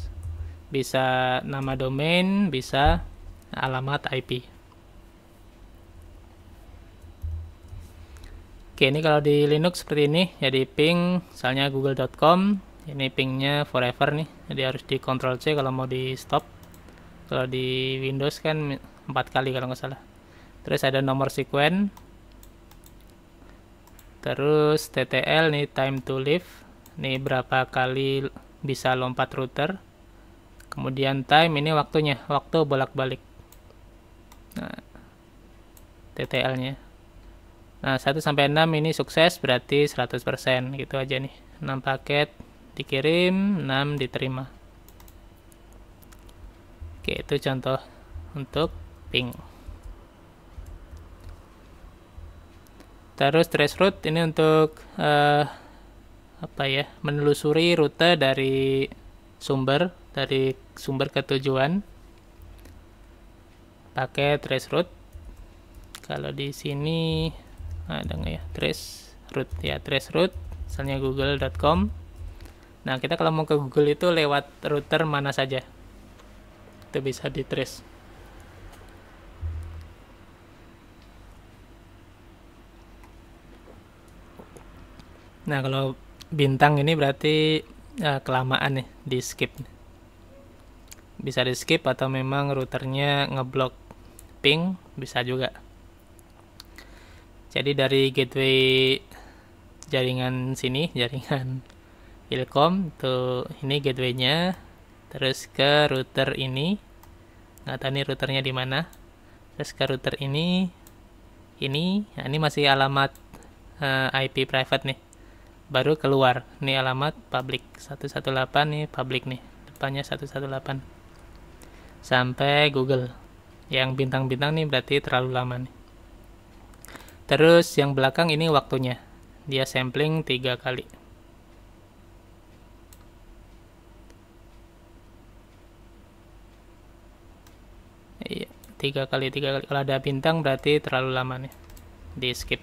Speaker 1: bisa nama domain, bisa alamat IP. Oke, ini kalau di Linux seperti ini, jadi ya ping misalnya google.com, ini pingnya forever nih, jadi harus di Ctrl C kalau mau di stop. Kalau di Windows kan empat kali kalau nggak salah. Terus ada nomor sequence, terus TTL nih time to live, nih berapa kali bisa lompat router. Kemudian time ini waktunya, waktu bolak-balik. Nah, TTL-nya. Nah, 1 sampai 6 ini sukses berarti 100% gitu aja nih. 6 paket dikirim, 6 diterima. Oke, itu contoh untuk ping. Terus trace route ini untuk uh, apa ya? Menelusuri rute dari sumber dari sumber ke tujuan. Pakai trace route. Kalau di sini nah, ada nggak ya trace root ya trace root misalnya google.com nah kita kalau mau ke google itu lewat router mana saja itu bisa di trace nah kalau bintang ini berarti uh, kelamaan nih di skip bisa di skip atau memang routernya ngeblok ping bisa juga jadi dari gateway jaringan sini jaringan Ilkom tuh ini gatewaynya terus ke router ini nggak tahu nih routernya di mana terus ke router ini ini nah ini masih alamat uh, eh, IP private nih baru keluar ini alamat public 118 nih public nih depannya 118 sampai Google yang bintang-bintang nih berarti terlalu lama nih Terus yang belakang ini waktunya. Dia sampling tiga kali. Iya, tiga kali tiga kali. Kalau ada bintang berarti terlalu lama nih. Di skip.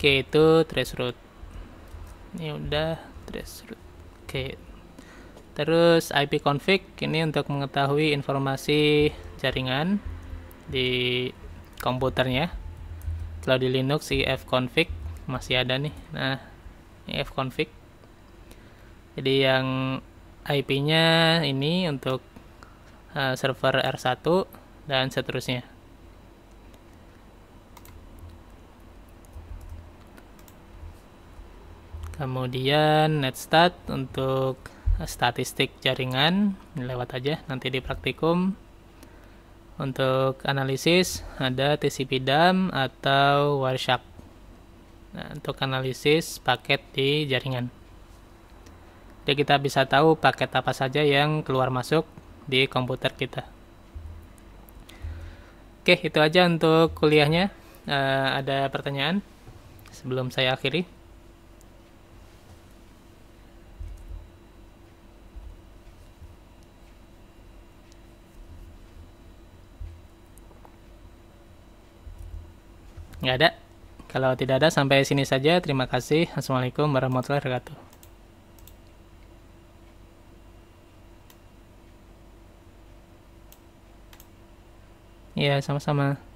Speaker 1: Oke, itu trace route. Ini udah trace route. Oke. Terus IP config ini untuk mengetahui informasi jaringan di komputernya kalau di Linux ifconfig masih ada nih nah ifconfig jadi yang IP-nya ini untuk uh, server R1 dan seterusnya kemudian netstat untuk statistik jaringan lewat aja nanti di praktikum untuk analisis ada TCP DAM atau Wireshark. Nah, untuk analisis paket di jaringan. Jadi kita bisa tahu paket apa saja yang keluar masuk di komputer kita. Oke, itu aja untuk kuliahnya. E, ada pertanyaan sebelum saya akhiri? Nggak ada? Kalau tidak ada, sampai sini saja. Terima kasih. Assalamualaikum warahmatullahi wabarakatuh. Ya, sama-sama.